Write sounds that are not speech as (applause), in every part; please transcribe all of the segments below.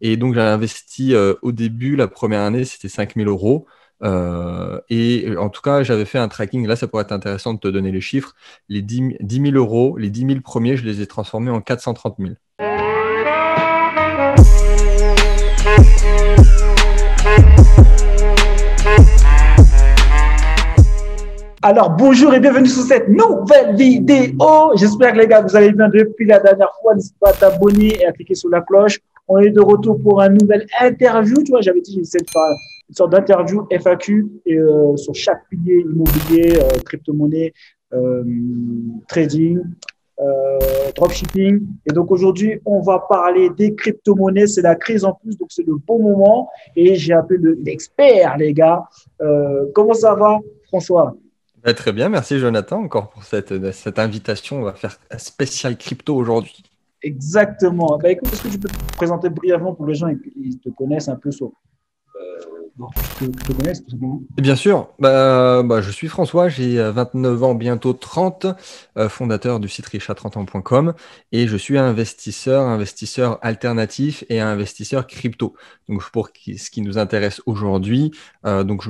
Et donc, j'ai investi euh, au début, la première année, c'était 5000 euros. Euh, et euh, en tout cas, j'avais fait un tracking. Là, ça pourrait être intéressant de te donner les chiffres. Les 10, 000 euros, les 10 000 premiers, je les ai transformés en 430 000. Alors bonjour et bienvenue sur cette nouvelle vidéo. J'espère que les gars vous allez bien depuis la dernière fois. N'hésite pas à t'abonner et à cliquer sur la cloche on est de retour pour une nouvelle interview. Tu vois, j'avais dit, j'essaie de faire une sorte d'interview FAQ euh, sur chaque pilier immobilier, euh, crypto-monnaie, euh, trading, dropshipping. Et donc aujourd'hui, on va parler des crypto-monnaies. C'est la crise en plus, donc c'est le bon moment. Et j'ai appelé l'expert, les gars. comment ça va, François bah, Très bien, merci Jonathan encore pour cette, cette invitation. On va faire un spécial crypto aujourd'hui. Exactement. Bah, écoute, est-ce que tu peux te présenter brièvement pour les gens qui te connaissent un peu sur euh, Bien sûr. Bah, bah, je suis François, j'ai 29 euh, ans, bientôt 30, euh, fondateur du site richat30ans.com et je suis investisseur, investisseur alternatif et investisseur crypto. Donc, pour ce qui nous intéresse aujourd'hui, euh, donc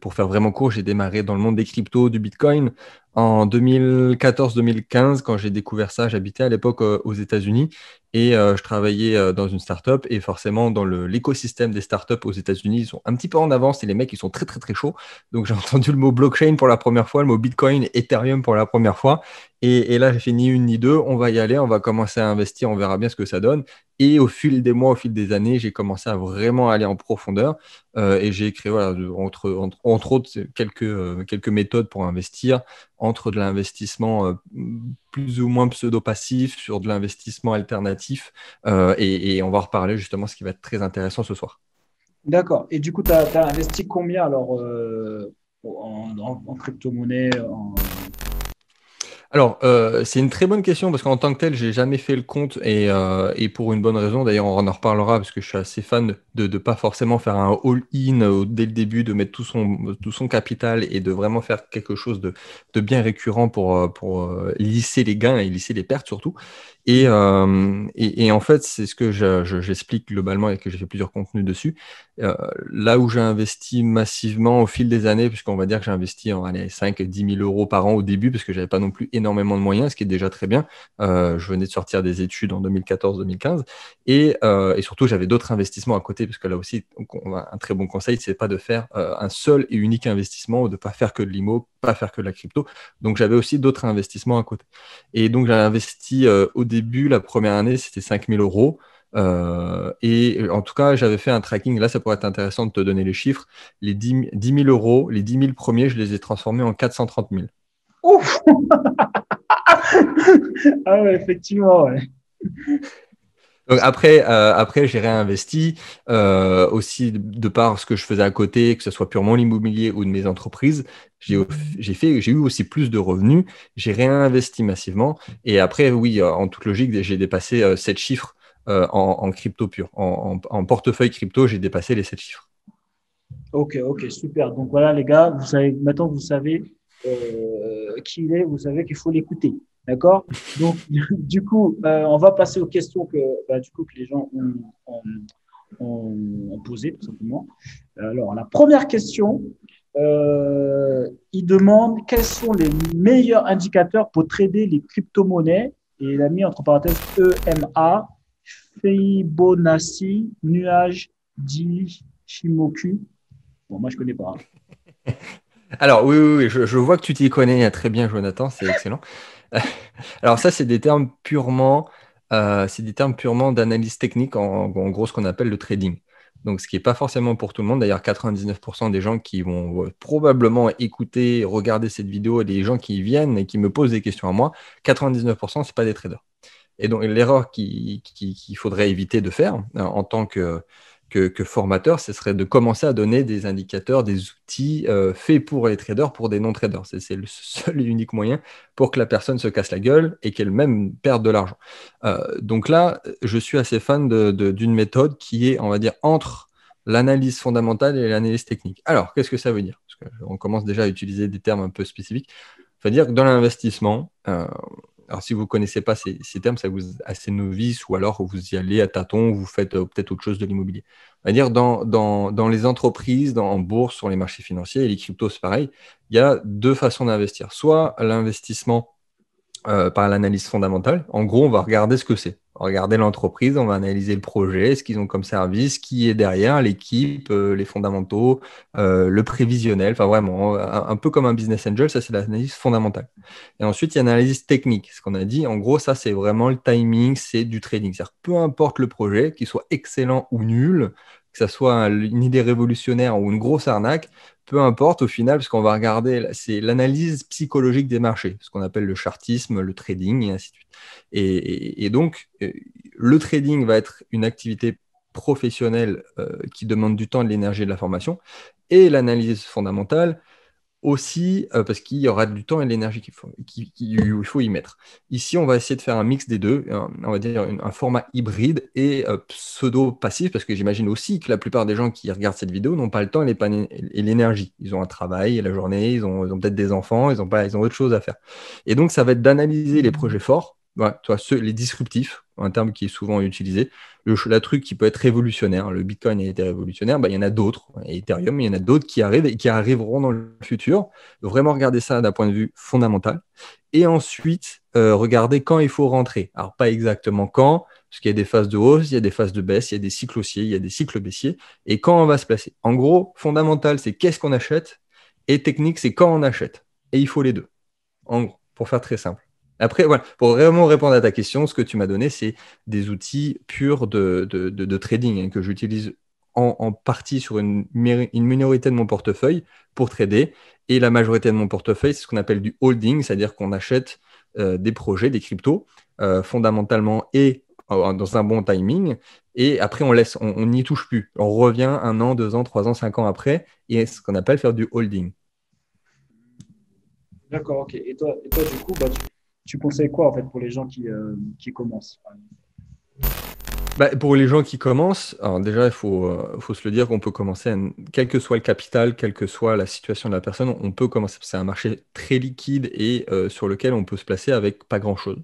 pour faire vraiment court, j'ai démarré dans le monde des cryptos, du Bitcoin, en 2014-2015, quand j'ai découvert ça, j'habitais à l'époque aux États-Unis et euh, je travaillais euh, dans une startup et forcément dans l'écosystème des startups aux États-Unis, ils sont un petit peu en avance et les mecs ils sont très très très chauds. Donc j'ai (laughs) entendu le mot blockchain pour la première fois, le mot Bitcoin, Ethereum pour la première fois. Et, et là j'ai fait ni une ni deux, on va y aller, on va commencer à investir, on verra bien ce que ça donne. Et au fil des mois, au fil des années, j'ai commencé à vraiment aller en profondeur euh, et j'ai créé, entre, entre, autres, quelques, euh, quelques méthodes pour investir, entre de l'investissement euh, plus ou moins pseudo-passif, sur de l'investissement alternatif. Et, on va reparler justement ce qui va être très intéressant ce soir. D'accord. Et du coup, tu as, investi combien alors en, en crypto-monnaie, en alors, euh, c'est une très bonne question parce qu'en tant que tel, j'ai jamais fait le compte et, euh, et pour une bonne raison. D'ailleurs, on en reparlera parce que je suis assez fan de ne pas forcément faire un all-in euh, dès le début, de mettre tout son, tout son capital et de vraiment faire quelque chose de, de bien récurrent pour, pour lisser les gains et lisser les pertes surtout. Euh, et, en fait, c'est ce que j'explique globalement et que j'ai fait plusieurs contenus dessus. Euh, là où j'ai investi massivement au fil des années, puisqu'on va dire que j'ai investi en allez, 5 10 000 euros par an au début, parce que j'avais pas non plus énormément de moyens, ce qui est déjà très bien. Euh, je venais de sortir des études en 2014-2015. Et, surtout, j'avais d'autres investissements à côté, parce que là aussi, on un très bon conseil, c'est pas de faire un seul et unique investissement ou de pas faire que de l'IMO, pas faire que de la crypto. Donc, j'avais aussi d'autres investissements à côté. Et donc, j'ai investi au début début, la première année, c'était 5000 euros. Euh, et euh, en tout cas, j'avais fait un tracking. Là, ça pourrait être intéressant de te donner les chiffres. Les 10, 000 euros, les 10 000 premiers, je les ai transformés en 430 000. (laughs) Ah effectivement, ouais. Donc après, euh, après j'ai réinvesti euh, aussi de par ce que je faisais à côté, que ce soit purement l'immobilier ou de mes entreprises. J'ai mmh. fait, j'ai eu aussi plus de revenus. J'ai réinvesti massivement. Et après, oui, euh, en toute logique, j'ai dépassé 7 chiffres en, crypto pure, En, portefeuille crypto, j'ai dépassé les 7 chiffres. Ok, ok, super. Donc voilà, les gars, vous savez, maintenant vous savez qui il est, vous savez qu'il faut l'écouter. D'accord Donc, (laughs) du coup, euh, on va passer aux questions que, bah, du les gens ont, posées, tout simplement. Alors, la première question, euh, il demande quels sont les meilleurs indicateurs pour trader les crypto-monnaies Et il a mis entre parenthèses EMA, Fibonacci, Nuage, Shimoku. Bon, moi, je connais pas. Hein. (laughs) Alors, oui, oui, je, vois que tu t'y connais hein, très bien, Jonathan, c'est excellent. (laughs) Alors ça, c'est des termes purement, euh, des termes purement d'analyse technique, en, gros ce qu'on appelle le trading. Donc ce qui n'est pas forcément pour tout le monde. D'ailleurs, 99% des gens qui vont euh, probablement écouter, regarder cette vidéo, les gens qui viennent et qui me posent des questions à moi, 99% ce c'est pas des traders. Et donc l'erreur qu'il faudrait éviter de faire euh, en tant que que, formateur, ce serait de commencer à donner des indicateurs, des outils euh, faits pour les traders, pour des non-traders. C'est, le (laughs) seul et unique moyen pour que la personne se casse la gueule et qu'elle-même perde de l'argent. Euh, donc là, je suis assez fan d'une méthode qui est, on va dire, entre l'analyse fondamentale et l'analyse technique. Alors, qu'est-ce que ça veut dire On commence déjà à utiliser des termes un peu spécifiques. Ça veut dire que dans l'investissement, euh, alors, si vous ne connaissez pas ces, termes, ça vous assez novice, ou alors vous y allez à tâtons, vous faites euh, peut-être autre chose de l'immobilier. On dire dans, les entreprises, dans, en bourse, sur les marchés financiers et les cryptos, pareil. Il y a deux façons d'investir. Soit l'investissement euh, par l'analyse fondamentale. En gros, on va regarder ce que c'est regarder l'entreprise, on va analyser le projet, ce qu'ils ont comme service, qui est derrière, l'équipe, euh, les fondamentaux, euh, le prévisionnel, enfin vraiment, un, peu comme un business angel, ça c'est l'analyse fondamentale. Et ensuite, il y a l'analyse technique, ce qu'on a dit, en gros, ça c'est vraiment le timing, c'est du trading. C'est-à-dire, peu importe le projet, qu'il soit excellent ou nul, que ça soit une idée révolutionnaire ou une grosse arnaque, peu importe au final, ce qu'on va regarder, c'est l'analyse psychologique des marchés, ce qu'on appelle le chartisme, le trading, et ainsi de suite. Et, donc, euh, le trading va être une activité professionnelle euh, qui demande du temps, de l'énergie et de la formation, et l'analyse fondamentale aussi euh, parce qu'il y aura du temps et de l'énergie qu'il faut, faut y mettre. Ici, on va essayer de faire un mix des deux, on va dire un, format hybride et euh, pseudo-passif, parce que j'imagine aussi que la plupart des gens qui regardent cette vidéo n'ont pas le temps et, l'énergie. Ils ont un travail la journée, ils ont, peut-être des enfants, ils ont, pas, ils ont autre chose à faire. Et donc, ça va être d'analyser les projets forts les disruptifs, un terme qui est souvent utilisé, le, la truc qui peut être révolutionnaire, le Bitcoin a été révolutionnaire, bah, il y en a d'autres, Ethereum, il y en a d'autres qui arrivent et qui arriveront dans le futur. Vraiment regarder ça d'un point de vue fondamental. Et ensuite, euh, regarder quand il faut rentrer. Alors, pas exactement quand, parce qu'il y a des phases de hausse, il y a des phases de baisse, il y a des cycles haussiers, il y a des cycles baissiers, et quand on va se placer. En gros, fondamental, c'est qu'est-ce qu'on achète, et technique, c'est quand on achète. Et il faut les deux. En gros, pour faire très simple. Après, pour vraiment répondre à ta question, ce que tu m'as donné, c'est des outils purs de, trading hein, que j'utilise en, partie sur une, une, minorité de mon portefeuille pour trader. Et la majorité de mon portefeuille, c'est ce qu'on appelle du holding, c'est-à-dire qu'on achète euh, des projets, des cryptos, euh, fondamentalement et euh, dans un bon timing. Et après, on laisse, on n'y touche plus. On revient un an, deux ans, trois ans, cinq ans après, et c'est ce qu'on appelle faire du holding. D'accord, ok. Et toi, et toi du coup, bah, tu conseilles quoi en fait pour les gens qui, euh, qui commencent bah, pour les gens qui commencent, alors déjà, il faut, euh, faut se le dire qu'on peut commencer, quel que soit le capital, quelle que soit la situation de la personne, on peut commencer. C'est un marché très liquide et euh, sur lequel on peut se placer avec pas grand-chose.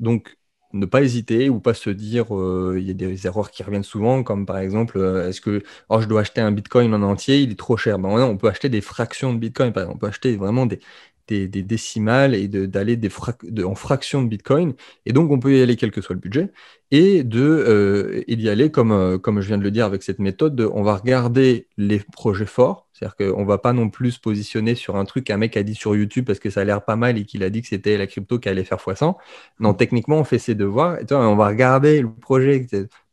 Donc, ne pas hésiter ou pas se dire, il y a des erreurs qui reviennent souvent, comme par exemple, est-ce que oh, je dois acheter un bitcoin en entier, il est trop cher ben, On peut acheter des fractions de bitcoin, par exemple. on peut acheter vraiment des, des, décimales et d'aller en fraction de Bitcoin. Et donc, on peut y aller quel que soit le budget et d'y euh, aller, euh, comme, je viens de le dire avec cette méthode, on va regarder les projets forts. C'est-à-dire qu'on ne va pas non plus se positionner sur un truc qu'un mec a dit sur YouTube parce que ça a l'air pas mal et qu'il a dit que c'était la crypto qui allait faire x100. Non, techniquement, on fait ses devoirs. Et on va regarder le projet,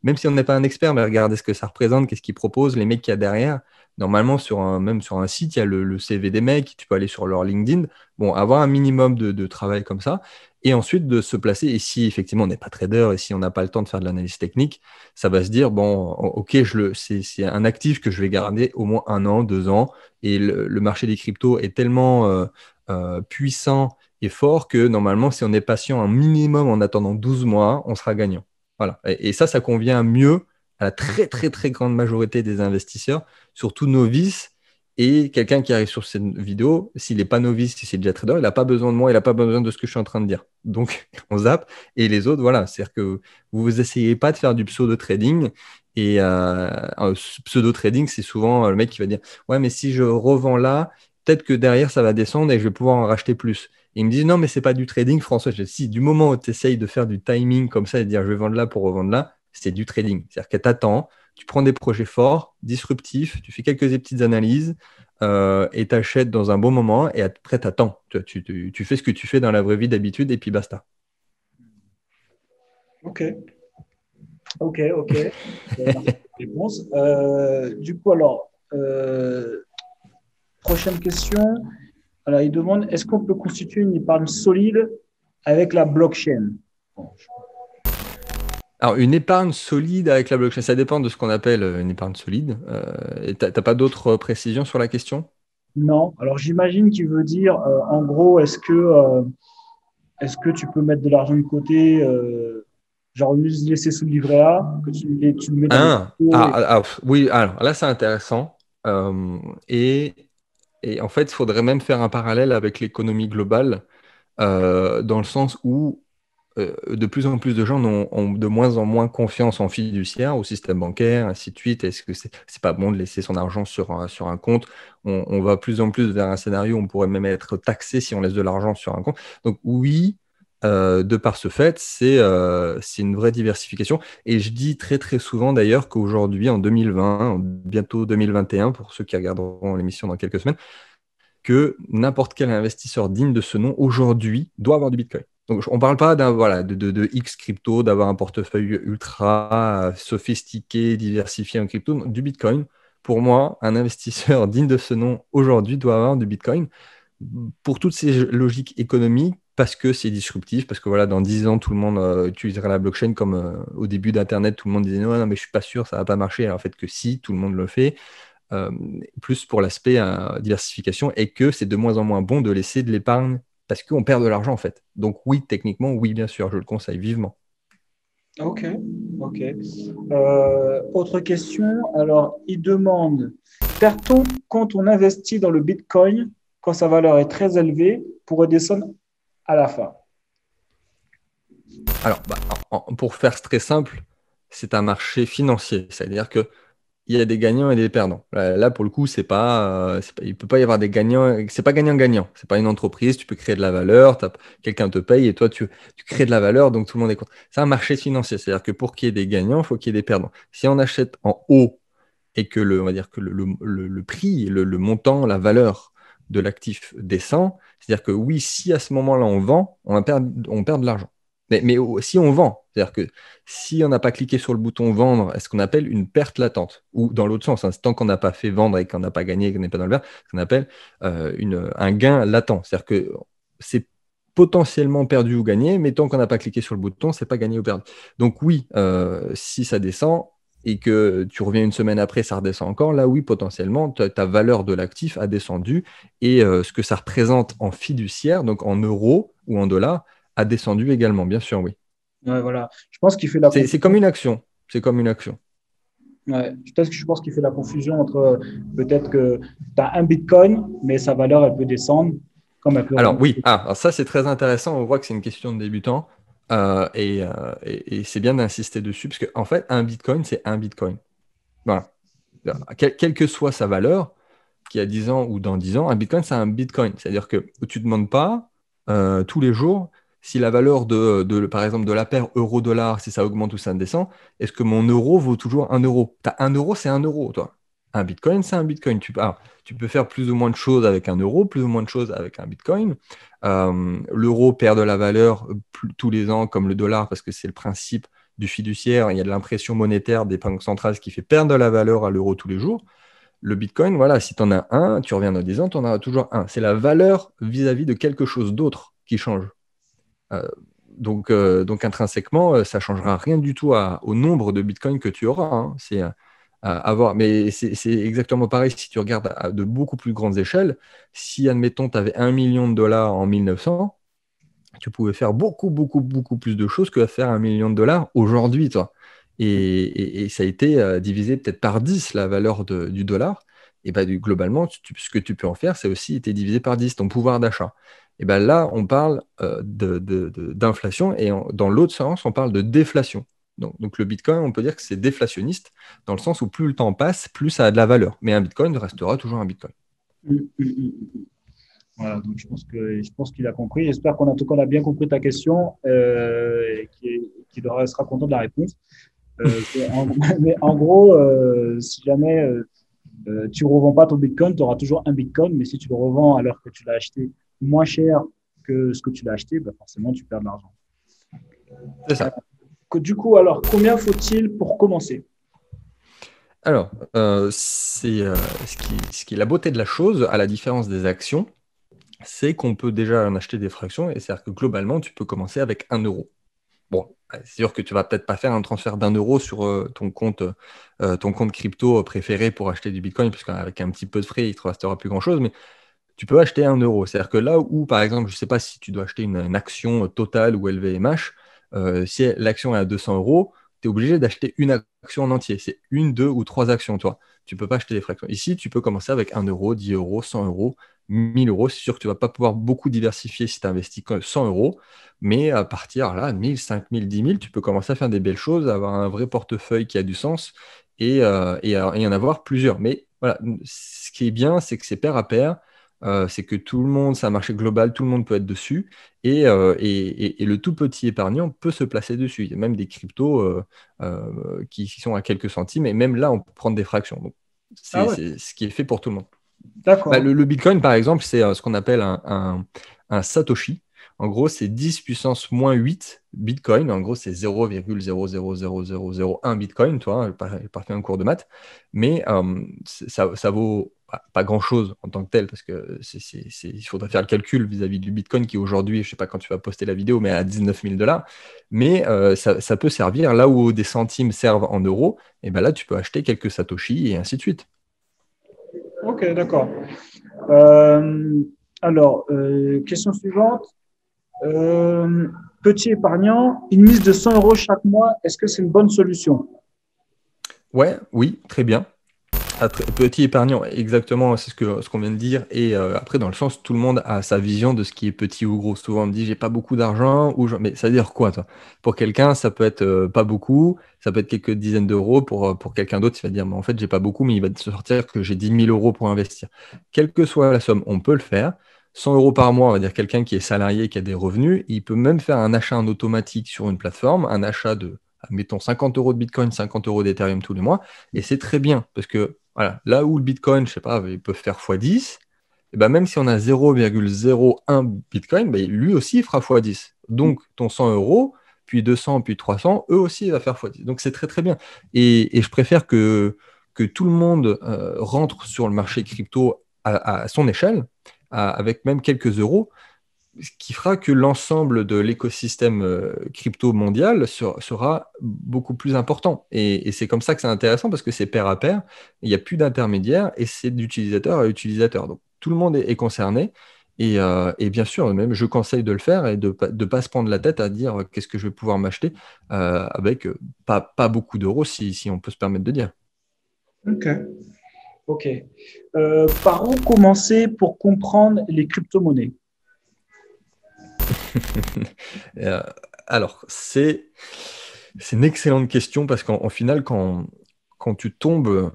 même si on n'est pas un expert, mais regarder ce que ça représente, qu'est-ce qu'il propose, les mecs qu'il y a derrière normalement, sur un, même sur un site, il y a le, CV des mecs, tu peux aller sur leur LinkedIn. Bon, avoir un minimum de, travail comme ça, et ensuite de se placer. Et si effectivement on n'est pas trader et si on n'a pas le temps de faire de l'analyse technique, ça va se dire bon, ok, c'est, c'est un actif que je vais garder au moins un an, deux ans. Et le, marché des cryptos est tellement euh, euh, puissant et fort que normalement, si on est patient un minimum en attendant 12 mois, on sera gagnant. Voilà. et ça, ça convient mieux à très très très grande majorité des investisseurs, surtout novices. Et quelqu'un qui arrive sur cette vidéo, s'il n'est pas novice, s'il c'est déjà trader, il n'a pas besoin de moi, il n'a pas besoin de ce que je suis en train de dire. Donc, (laughs) on zappe. Et les autres, voilà. C'est-à-dire que vous vous essayez pas de faire du pseudo-trading. Et euh, pseudo-trading, c'est souvent le mec qui va dire Ouais, mais si je revends là, peut-être que derrière, ça va descendre et je vais pouvoir en racheter plus. il me dit Non, mais c'est pas du trading, François. Si, du moment où tu essayes de faire du timing comme ça et dire Je vais vendre là pour revendre là, c'est du trading. C'est-à-dire que tu tu prends des projets forts, disruptifs, tu fais quelques petites analyses euh, et tu achètes dans un bon moment et après tu attends. Tu, fais ce que tu fais dans la vraie vie d'habitude et puis basta. Ok. Ok, ok. (laughs) réponse. Euh, du coup, alors, euh, prochaine question. Alors, il demande est-ce qu'on peut constituer une épargne solide avec la blockchain alors, une épargne solide avec la blockchain, ça dépend de ce qu'on appelle euh, une épargne solide. Euh, tu n'as pas d'autres euh, précisions sur la question Non. Alors, j'imagine qu'il veut dire, euh, en gros, est-ce que, est-ce que tu peux mettre de l'argent de côté Genre, laisser sous le livret A, Oui, alors là, c'est intéressant. et, et en fait, il faudrait même faire un parallèle avec l'économie globale, dans le sens où euh, de plus en plus de gens ont, de moins en moins confiance en fiduciaire, au système bancaire, ainsi de suite. Est-ce que c'est n'est pas bon de laisser son argent sur un, sur un compte on, va plus en plus vers un scénario où on pourrait même être taxé si on laisse de l'argent sur un compte. Donc oui, euh, de par ce fait, euh, c'est une vraie diversification. Et je dis très très souvent d'ailleurs qu'aujourd'hui, en 2020, bientôt 2021, pour ceux qui regarderont l'émission dans quelques semaines, que n'importe quel investisseur digne de ce nom aujourd'hui doit avoir du Bitcoin on ne parle pas d'un voilà, de, de, X crypto, d'avoir un portefeuille ultra euh, sophistiqué, diversifié en crypto, du Bitcoin. Pour moi, un investisseur (laughs) digne de ce nom aujourd'hui doit avoir du Bitcoin pour toutes ces logiques économiques, parce que c'est disruptif, parce que voilà, dans 10 ans, tout le monde euh, utilisera la blockchain comme euh, au début d'Internet, tout le monde disait non, non mais je ne suis pas sûr, ça ne va pas marcher. Alors en fait que si, tout le monde le fait. plus pour l'aspect diversification et que c'est de moins en moins bon de laisser de l'épargne parce qu'on perd de l'argent en fait. Donc oui, techniquement, oui, bien sûr, je le conseille vivement. Ok, ok. Euh, autre question. Alors, il demande perd-on quand on investit dans le Bitcoin quand sa valeur est très élevée pour redescendre à la fin Alors, bah, pour faire très simple, c'est un marché financier, c'est-à-dire que il y a des gagnants et des perdants. Là, pour le coup, euh, c'est pas, il peut pas y avoir des gagnants. C'est pas gagnant-gagnant. C'est pas une entreprise. Tu peux créer de la valeur. Quelqu'un te paye et toi, tu, tu, crées de la valeur. Donc tout le monde est content. C'est un marché financier. C'est-à-dire que pour qu'il y ait des gagnants, il faut qu'il y ait des perdants. Si on achète en haut et que le, on va dire que le, prix, le, montant, la valeur de l'actif descend, c'est-à-dire que oui, si à ce moment-là on vend, on perd, on perd de l'argent. Mais, mais si on vend, c'est-à-dire que si on n'a pas cliqué sur le bouton vendre, est ce qu'on appelle une perte latente, ou dans l'autre sens, hein, tant qu'on n'a pas fait vendre et qu'on n'a pas gagné et qu'on n'est pas dans le vert, ce qu'on appelle euh, un gain latent. C'est-à-dire que c'est potentiellement perdu ou gagné, mais tant qu'on n'a pas cliqué sur le bouton, c'est pas gagné ou perdu. Donc oui, euh, si ça descend et que tu reviens une semaine après, ça redescend encore, là oui, potentiellement, ta valeur de l'actif a descendu et euh, ce que ça représente en fiduciaire, donc en euros ou en dollars, a descendu également, bien sûr, oui voilà. Je pense qu'il fait la. C'est comme une action. C'est comme une action. Je pense qu'il fait la confusion entre euh, peut-être que tu as un bitcoin, mais sa valeur, elle peut descendre. Comme elle peut alors, oui, ah, ça, c'est très intéressant. On voit que c'est une question de débutant. Euh, euh, et, c'est bien d'insister dessus, parce qu'en en fait, un bitcoin, c'est un bitcoin. Voilà. Quelle, que soit sa valeur, qu'il y a 10 ans ou dans 10 ans, un bitcoin, c'est un bitcoin. C'est-à-dire que tu ne demandes pas tous les jours si la valeur de, par exemple de la paire euro-dollar, si ça augmente ou ça descend, est-ce que mon euro vaut toujours un euro Tu as un euro, c'est un euro, toi. Un bitcoin, c'est un bitcoin. Ah, tu, peux faire plus ou moins de choses avec un euro, plus ou moins de choses avec un bitcoin. Euh, l'euro perd de la valeur tous les ans, comme le dollar, parce que c'est le principe du fiduciaire. Il y a de l'impression monétaire des banques centrales, qui fait perdre de la valeur à l'euro tous les jours. Le bitcoin, voilà, si tu en as un, tu reviens dans 10 ans, tu en auras toujours un. C'est la valeur vis à -vis de quelque chose d'autre qui change. Euh, donc, euh, donc intrinsèquement, euh, ça ne changera rien du tout au nombre de bitcoins que tu auras. Hein. C'est Mais c'est exactement pareil si tu regardes à de beaucoup plus grandes échelles. Si, admettons, tu avais un million de dollars en 1900, tu pouvais faire beaucoup, beaucoup, beaucoup plus de choses que faire un million de dollars aujourd'hui, toi. Et, ça a été divisé peut-être par 10 la valeur du dollar. Et bah, globalement, ce que tu peux en faire, c'est aussi été divisé par 10 ton pouvoir d'achat. Et eh ben là, on parle euh, d'inflation et dans l'autre sens, on parle de déflation. Donc, le Bitcoin, on peut dire que c'est déflationniste dans le sens où plus le temps passe, plus ça a de la valeur. Mais un Bitcoin restera toujours un Bitcoin. Hum, hum, hum, voilà, donc je pense qu'il a compris. J'espère qu'on a, bien compris ta question euh, et qu'il restera sera content de la réponse. Euh, en, (laughs) mais en gros, si jamais tu ne revends pas ton Bitcoin, tu auras toujours un Bitcoin, mais si tu le revends à l'heure que tu l'as acheté moins cher que ce que tu l'as acheté, bah, forcément, tu perds de l'argent. C'est ça. Euh, du coup, alors, combien faut-il pour commencer Alors, euh, c'est euh, ce, qui, ce qui est la beauté de la chose, à la différence des actions, c'est qu'on peut déjà en acheter des fractions, et c'est-à-dire que globalement, tu peux commencer avec 1 euro. Bon, c'est sûr que tu vas peut-être pas faire un transfert d'un euro sur ton compte, ton compte crypto préféré pour acheter du Bitcoin, puisqu'avec un petit peu de frais, il te restera plus grand-chose. Mais tu peux acheter un euro. C'est-à-dire que là où, par exemple, je ne sais pas si tu dois acheter une, action euh, totale ou LVMH, euh, si l'action est à 200 euros, tu es obligé d'acheter une action en entier. C'est une, deux ou trois actions, toi. Tu ne peux pas acheter des fractions. Ici, tu peux commencer avec 1 euro, 10 euros, 100 euros, 1000 euros. C'est sûr que tu ne vas pas pouvoir beaucoup diversifier si tu investis 100 euros, mais à partir là, 1000, 5000, 10 000, tu peux commencer à faire des belles choses, avoir un vrai portefeuille qui a du sens euh, et, en avoir plusieurs. Mais voilà, ce qui est bien, c'est que c'est pair à pair euh, c'est que tout le monde, c'est un marché global, tout le monde peut être dessus, et, euh, et, le tout petit épargnant peut se placer dessus. Il y a même des cryptos euh, qui, sont à quelques centimes, et même là, on peut prendre des fractions. Ah c'est ce qui est fait pour tout le monde. Bah, le, Bitcoin, par exemple, c'est ce qu'on appelle un, Satoshi. En gros, c'est 10 puissance moins 8 Bitcoin. En gros, c'est 0,00001 Bitcoin. Toi, je hein, fait un cours de maths. Mais ça, ça, vaut pas grand-chose en tant que tel, parce que c'est, il faudrait faire le calcul vis-à-vis du Bitcoin qui aujourd'hui, je ne sais pas quand tu vas poster la vidéo, mais à 19 000 dollars. Mais euh, ça, peut servir là où des centimes servent en euros, et bien là, tu peux acheter quelques satoshi et ainsi de suite. Ok, d'accord. Euh, alors, euh, question suivante. petit épargnant, une mise de 100 euros chaque mois, est-ce que c'est une bonne solution Ouais, oui, très bien petit épargnant, exactement, c'est ce qu'on ce qu'on vient de dire. Et euh, après, dans le sens, tout le monde a sa vision de ce qui est petit ou gros. Souvent, on me dit, j'ai pas beaucoup d'argent, ou mais ça veut dire quoi, toi Pour quelqu'un, ça peut être euh, pas beaucoup, ça peut être quelques dizaines d'euros. Euh, pour, quelqu'un d'autre, il va dire, mais en fait, j'ai pas beaucoup, mais il va se sortir que j'ai 10 000 euros pour investir. Quelle que soit la somme, on peut le faire. 100 euros par mois, on va dire quelqu'un qui est salarié, qui a des revenus, il peut même faire un achat en automatique sur une plateforme, un achat de, mettons 50 euros de Bitcoin, 50 euros d'Ethereum tous les mois, et c'est très bien parce que Là où le Bitcoin, je sais pas, il peut faire x10, eh ben, même si on a 0,01 Bitcoin, ben, lui aussi il fera x10. Donc ton 100 euros, puis 200, puis 300, eux aussi il va faire x10. Donc c'est très très bien. Et, je préfère que, tout le monde euh, rentre sur le marché crypto à, son échelle, avec même quelques euros, ce qui fera que l'ensemble de l'écosystème euh, crypto mondial sera beaucoup plus important. Et, c'est comme ça que c'est intéressant parce que c'est pair à pair, il n'y a plus d'intermédiaire et c'est d'utilisateur à utilisateur. Donc tout le monde est, concerné. Euh, et, bien sûr, même je conseille de le faire et de ne pas se prendre la tête à dire euh, qu'est-ce que je vais pouvoir m'acheter avec pas, beaucoup d'euros, si, on peut se permettre de dire. Ok. par où commencer pour comprendre les crypto-monnaies (laughs) Euh, alors, c'est une excellente question parce qu'en final, quand, quand tu tombes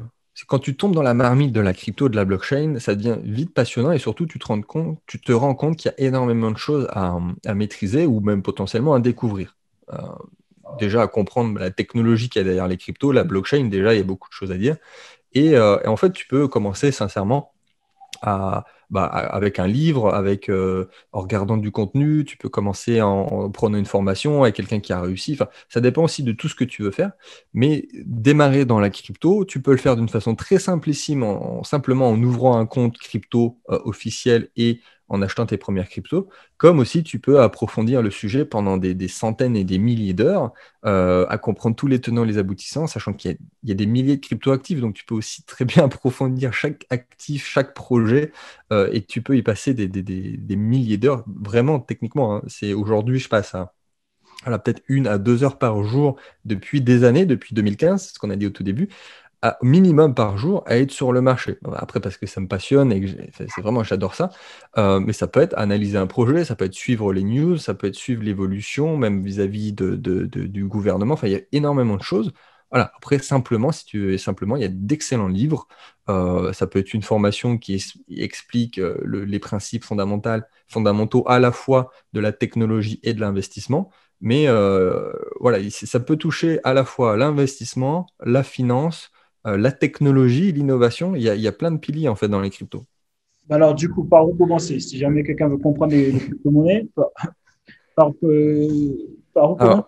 quand tu tombes dans la marmite de la crypto, de la blockchain, ça devient vite passionnant et surtout tu te rends compte, tu te rends compte qu'il y a énormément de choses à, maîtriser ou même potentiellement à découvrir. Euh, déjà à comprendre la technologie qu'il y a derrière les cryptos, la blockchain, déjà il y a beaucoup de choses à dire. et euh, en fait, tu peux commencer sincèrement bah, avec un livre, euh, en regardant du contenu, tu peux commencer en, prenant une formation avec quelqu'un qui a réussi. ça dépend aussi de tout ce que tu veux faire. Mais démarrer dans la crypto, tu peux le faire d'une façon très simplissime, simplement en ouvrant un compte crypto euh, officiel et en achetant tes premières cryptos, comme aussi tu peux approfondir le sujet pendant des, centaines et des milliers d'heures euh, à comprendre tous les tenants et les aboutissants, sachant qu'il y, a des milliers de cryptos actifs, donc tu peux aussi très bien (laughs) approfondir chaque actif, chaque projet, euh, et tu peux y passer des, milliers d'heures, vraiment techniquement. Hein. C'est aujourd'hui, je passe à peut-être une à deux heures par jour depuis des années, depuis 2015, ce qu'on a dit au tout début, à minimum par jour à être sur le marché. Bah, après, parce que ça me passionne et c'est vraiment, j'adore ça. Euh, mais ça peut être analyser un projet, ça peut être suivre les news, ça peut être suivre l'évolution, même vis-à-vis de, du gouvernement. Enfin, il y a énormément de choses. Voilà. Après, simplement, si tu veux, simplement, il y a d'excellents livres. Euh, ça peut être une formation qui explique euh, les principes fondamentaux, fondamentaux à la fois de la technologie et de l'investissement. Mais voilà, ça peut toucher à la fois l'investissement, la finance, euh, la technologie, l'innovation il, y, a, plein de piliers en fait dans les cryptos. Bah alors du coup, par où commencer Si jamais quelqu'un veut comprendre les, les crypto-monnaies, par, euh, où commencer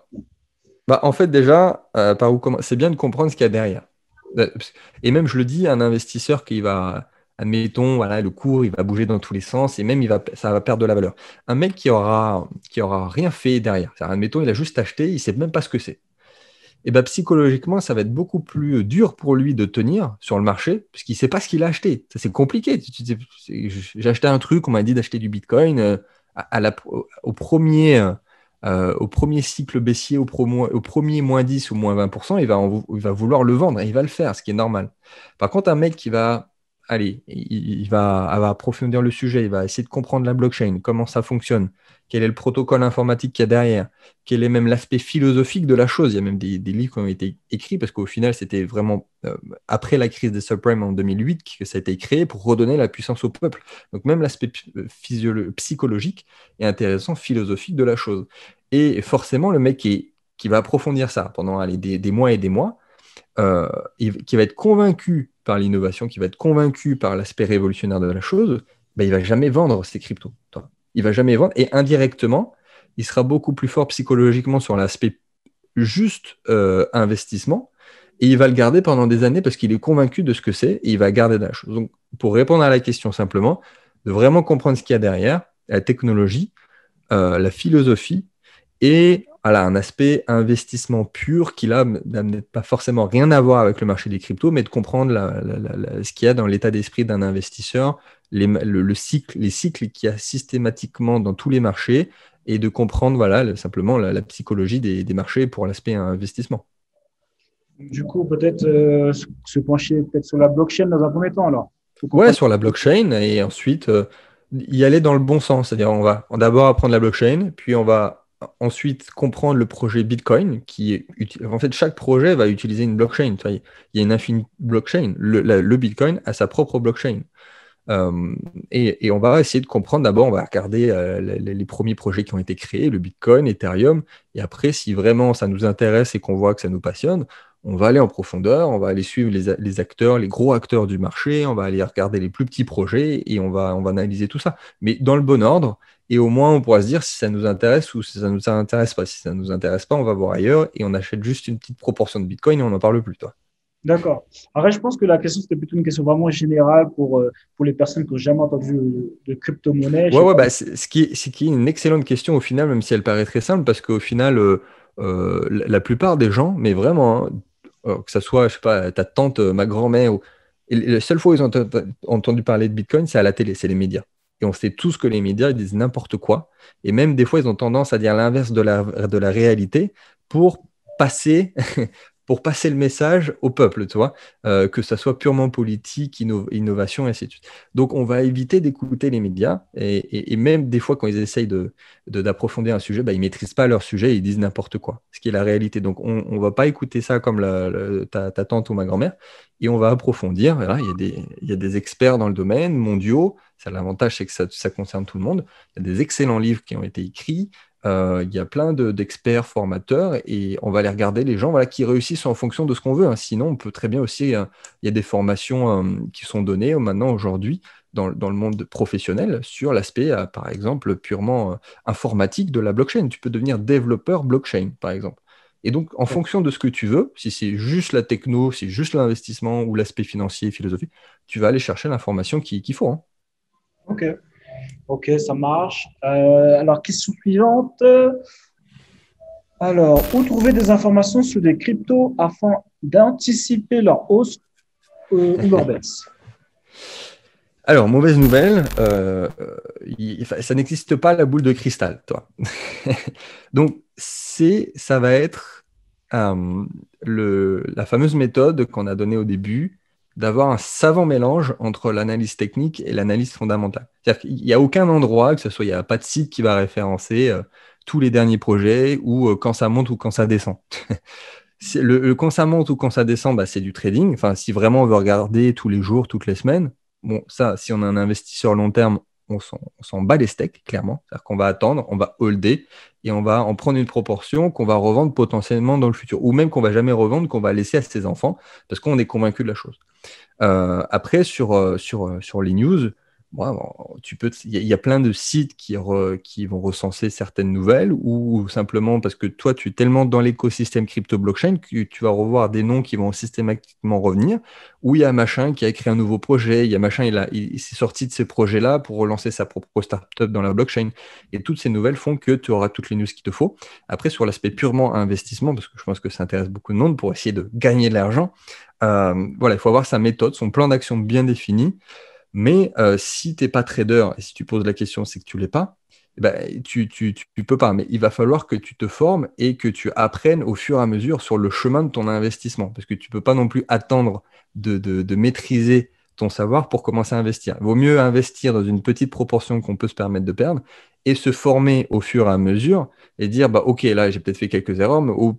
bah, En fait, déjà, euh, par où c'est bien de comprendre ce qu'il y a derrière. Et même, je le dis, un investisseur qui va, admettons, voilà, le cours, il va bouger dans tous les sens et même il va, ça va perdre de la valeur. Un mec qui aura, qui aura rien fait derrière, admettons, il a juste acheté, il ne sait même pas ce que c'est et eh ben psychologiquement, ça va être beaucoup plus euh, dur pour lui de tenir sur le marché, puisqu'il ne sait pas ce qu'il a acheté. Ça, c'est compliqué. J'ai acheté un truc, on m'a dit d'acheter du Bitcoin. Euh, au, premier, euh, au premier cycle baissier, au, premier moins 10 ou moins 20%, il va, il va vouloir le vendre et il va le faire, ce qui est normal. Par contre, un mec qui va allez, il, va, va, approfondir le sujet, il va essayer de comprendre la blockchain, comment ça fonctionne, quel est le protocole informatique qu'il y a derrière, quel est même l'aspect philosophique de la chose. Il y a même des, livres qui ont été écrits parce qu'au final, c'était vraiment euh, après la crise des subprimes en 2008 que ça a été créé pour redonner la puissance au peuple. Donc même l'aspect euh, psychologique est intéressant, philosophique de la chose. Et forcément, le mec qui, va approfondir ça pendant des, mois et des mois, euh, qui va être convaincu par l'innovation, qui va être convaincu par l'aspect révolutionnaire de la chose, ben, il va jamais vendre ses cryptos. Il va jamais vendre. Et indirectement, il sera beaucoup plus fort psychologiquement sur l'aspect juste euh, investissement. Et il va le garder pendant des années parce qu'il est convaincu de ce que c'est et il va garder la chose. Donc, pour répondre à la question simplement, de vraiment comprendre ce qu'il y a derrière, la technologie, euh, la philosophie et un aspect investissement pur qui là n'a pas forcément rien à voir avec le marché des cryptos, mais de comprendre ce qu'il y a dans l'état d'esprit d'un investisseur, les, le, cycle, les cycles qu'il y a systématiquement dans tous les marchés et de comprendre voilà, simplement la, psychologie des, marchés pour l'aspect investissement. Du coup, peut-être euh, se pencher peut-être sur la blockchain dans un premier temps alors. Ouais, sur la blockchain et ensuite euh, y aller dans le bon sens, c'est-à-dire on va d'abord apprendre la blockchain, puis on va ensuite comprendre le projet Bitcoin, qui est en fait chaque projet va utiliser une blockchain. il y a une infinie blockchain. Le, Bitcoin a sa propre blockchain. Euh, et, et, on va essayer de comprendre. D'abord, on va regarder euh, les, les, premiers projets qui ont été créés, le Bitcoin, Ethereum. Et après, si vraiment ça nous intéresse et qu'on voit que ça nous passionne, on va aller en profondeur, on va aller suivre les, les, acteurs, les gros acteurs du marché, on va aller regarder les plus petits projets et on va, on va analyser tout ça. Mais dans le bon ordre et au moins, on pourra se dire si ça nous intéresse ou si ça ne nous intéresse pas. Si ça ne nous intéresse pas, on va voir ailleurs et on achète juste une petite proportion de Bitcoin et on n'en parle plus, toi. D'accord. Après, je pense que la question, c'était plutôt une question vraiment générale pour, euh, pour les personnes qui n'ont jamais entendu de crypto-monnaie. Ouais, ouais, bah, ce, qui est, une excellente question au final, même si elle paraît très simple, parce qu'au final, euh, euh, la plupart des gens, mais vraiment, hein, que ce soit, je sais pas, ta tante, ma grand-mère, ou... la seule fois où ils ont entendu parler de Bitcoin, c'est à la télé, c'est les médias. Et on sait tous que les médias disent n'importe quoi. Et même des fois, ils ont tendance à dire l'inverse de la, de la réalité pour passer (laughs) pour passer le message au peuple, tu vois, euh, que ça soit purement politique, innovation, et ainsi de suite. Donc, on va éviter d'écouter les médias, et, même des fois, quand ils essayent d'approfondir un sujet, bah, ils ne maîtrisent pas leur sujet, ils disent n'importe quoi, ce qui est la réalité. Donc, on ne va pas écouter ça comme ta, tante ou ma grand-mère, et on va approfondir. il, y a des, y, a des experts dans le domaine mondiaux, l'avantage, c'est que ça concerne tout le monde. Il y a des excellents livres qui ont été écrits, euh, il y a plein d'experts, formateurs, et on va aller regarder les gens voilà, qui réussissent en fonction de ce qu'on veut. Hein. Sinon, on peut très bien aussi, euh, il y a des formations euh, qui sont données maintenant aujourd'hui dans, le monde professionnel sur l'aspect, par exemple, purement informatique de la blockchain. Tu peux devenir développeur blockchain, par exemple. Et donc, en fonction de ce que tu veux, si c'est juste la techno, si c'est juste l'investissement ou l'aspect financier, philosophique, tu vas aller chercher l'information qu'il qui faut. Hein. OK. Ok, ça marche. Euh, alors, question suivante. Alors, où trouver des informations sur des cryptos afin d'anticiper leur hausse euh, ou leur baisse (laughs) Alors, mauvaise nouvelle, euh, ça n'existe pas la boule de cristal, toi. (laughs) Donc, c'est, ça va être le, la fameuse méthode qu'on a donnée au début d'avoir un savant mélange entre l'analyse technique et l'analyse fondamentale. Il n'y a aucun endroit, que ce soit, il n'y a pas de site qui va référencer euh, tous les derniers projets ou euh, quand ça monte ou quand ça descend. (laughs) le, quand ça monte ou quand ça descend, bah, c'est du trading. Enfin, si vraiment on veut regarder tous les jours, toutes les semaines, bon, ça, si on est un investisseur long terme, on s'en bat les steaks, clairement. C'est-à-dire qu'on va attendre, on va holder et on va en prendre une proportion qu'on va revendre potentiellement dans le futur, ou même qu'on va jamais revendre, qu'on va laisser à ses enfants, parce qu'on est convaincu de la chose. Euh, après, sur, euh, euh, sur les news, tu peux, il y, a plein de sites qui, vont recenser certaines nouvelles ou, simplement parce que toi, tu es tellement dans l'écosystème crypto blockchain que tu vas revoir des noms qui vont systématiquement revenir. Ou il y a machin qui a écrit un nouveau projet, il y a machin, il, s'est sorti de ces projets-là pour relancer sa propre startup dans la blockchain. Et toutes ces nouvelles font que tu auras toutes les news qu'il te faut. Après, sur l'aspect purement investissement, parce que je pense que ça intéresse beaucoup de monde pour essayer de gagner de l'argent. Euh, voilà, il faut avoir sa méthode, son plan d'action bien défini. Mais euh, si tu n'es pas trader et si tu poses la question, c'est que tu ne l'es pas, eh ben, tu ne tu, tu peux pas. Mais il va falloir que tu te formes et que tu apprennes au fur et à mesure sur le chemin de ton investissement. Parce que tu ne peux pas non plus attendre de, de maîtriser ton savoir pour commencer à investir. Vaut mieux investir dans une petite proportion qu'on peut se permettre de perdre et se former au fur et à mesure et dire bah ok là j'ai peut-être fait quelques erreurs mais au,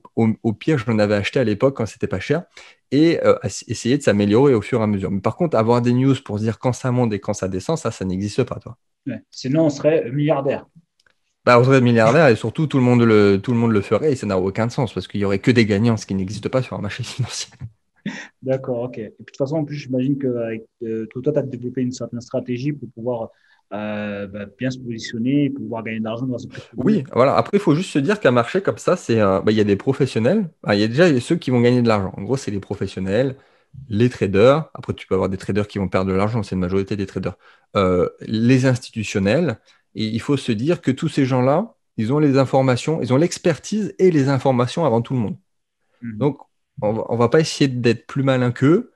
pire, je pire avais acheté à l'époque quand c'était pas cher et euh, essayer de s'améliorer au fur et à mesure. Mais par contre avoir des news pour dire quand ça monte et quand ça descend ça ça n'existe pas toi. Sinon on serait milliardaire. Bah, on serait milliardaire et surtout tout le monde le tout le monde le ferait et ça n'a aucun sens parce qu'il y aurait que des gagnants ce qui n'existe pas sur un marché financier. D'accord, ok. Et puis de toute façon, en plus, j'imagine que euh, toi, tu as développé une certaine stratégie pour pouvoir euh, bah, bien se positionner et pouvoir gagner de l'argent dans ce Oui, voilà. Après, il faut juste se dire qu'un marché comme ça, c'est bah, il y a des professionnels. Il y a déjà ceux qui vont gagner de l'argent. En gros, c'est les professionnels, les traders. Après, tu peux avoir des traders qui vont perdre de l'argent, c'est une majorité des traders. Euh, les institutionnels. Et il faut se dire que tous ces gens-là, ils ont les informations, ils ont l'expertise et les informations avant tout le monde. Mmh. Donc, on va, va pas essayer d'être plus malin qu'eux.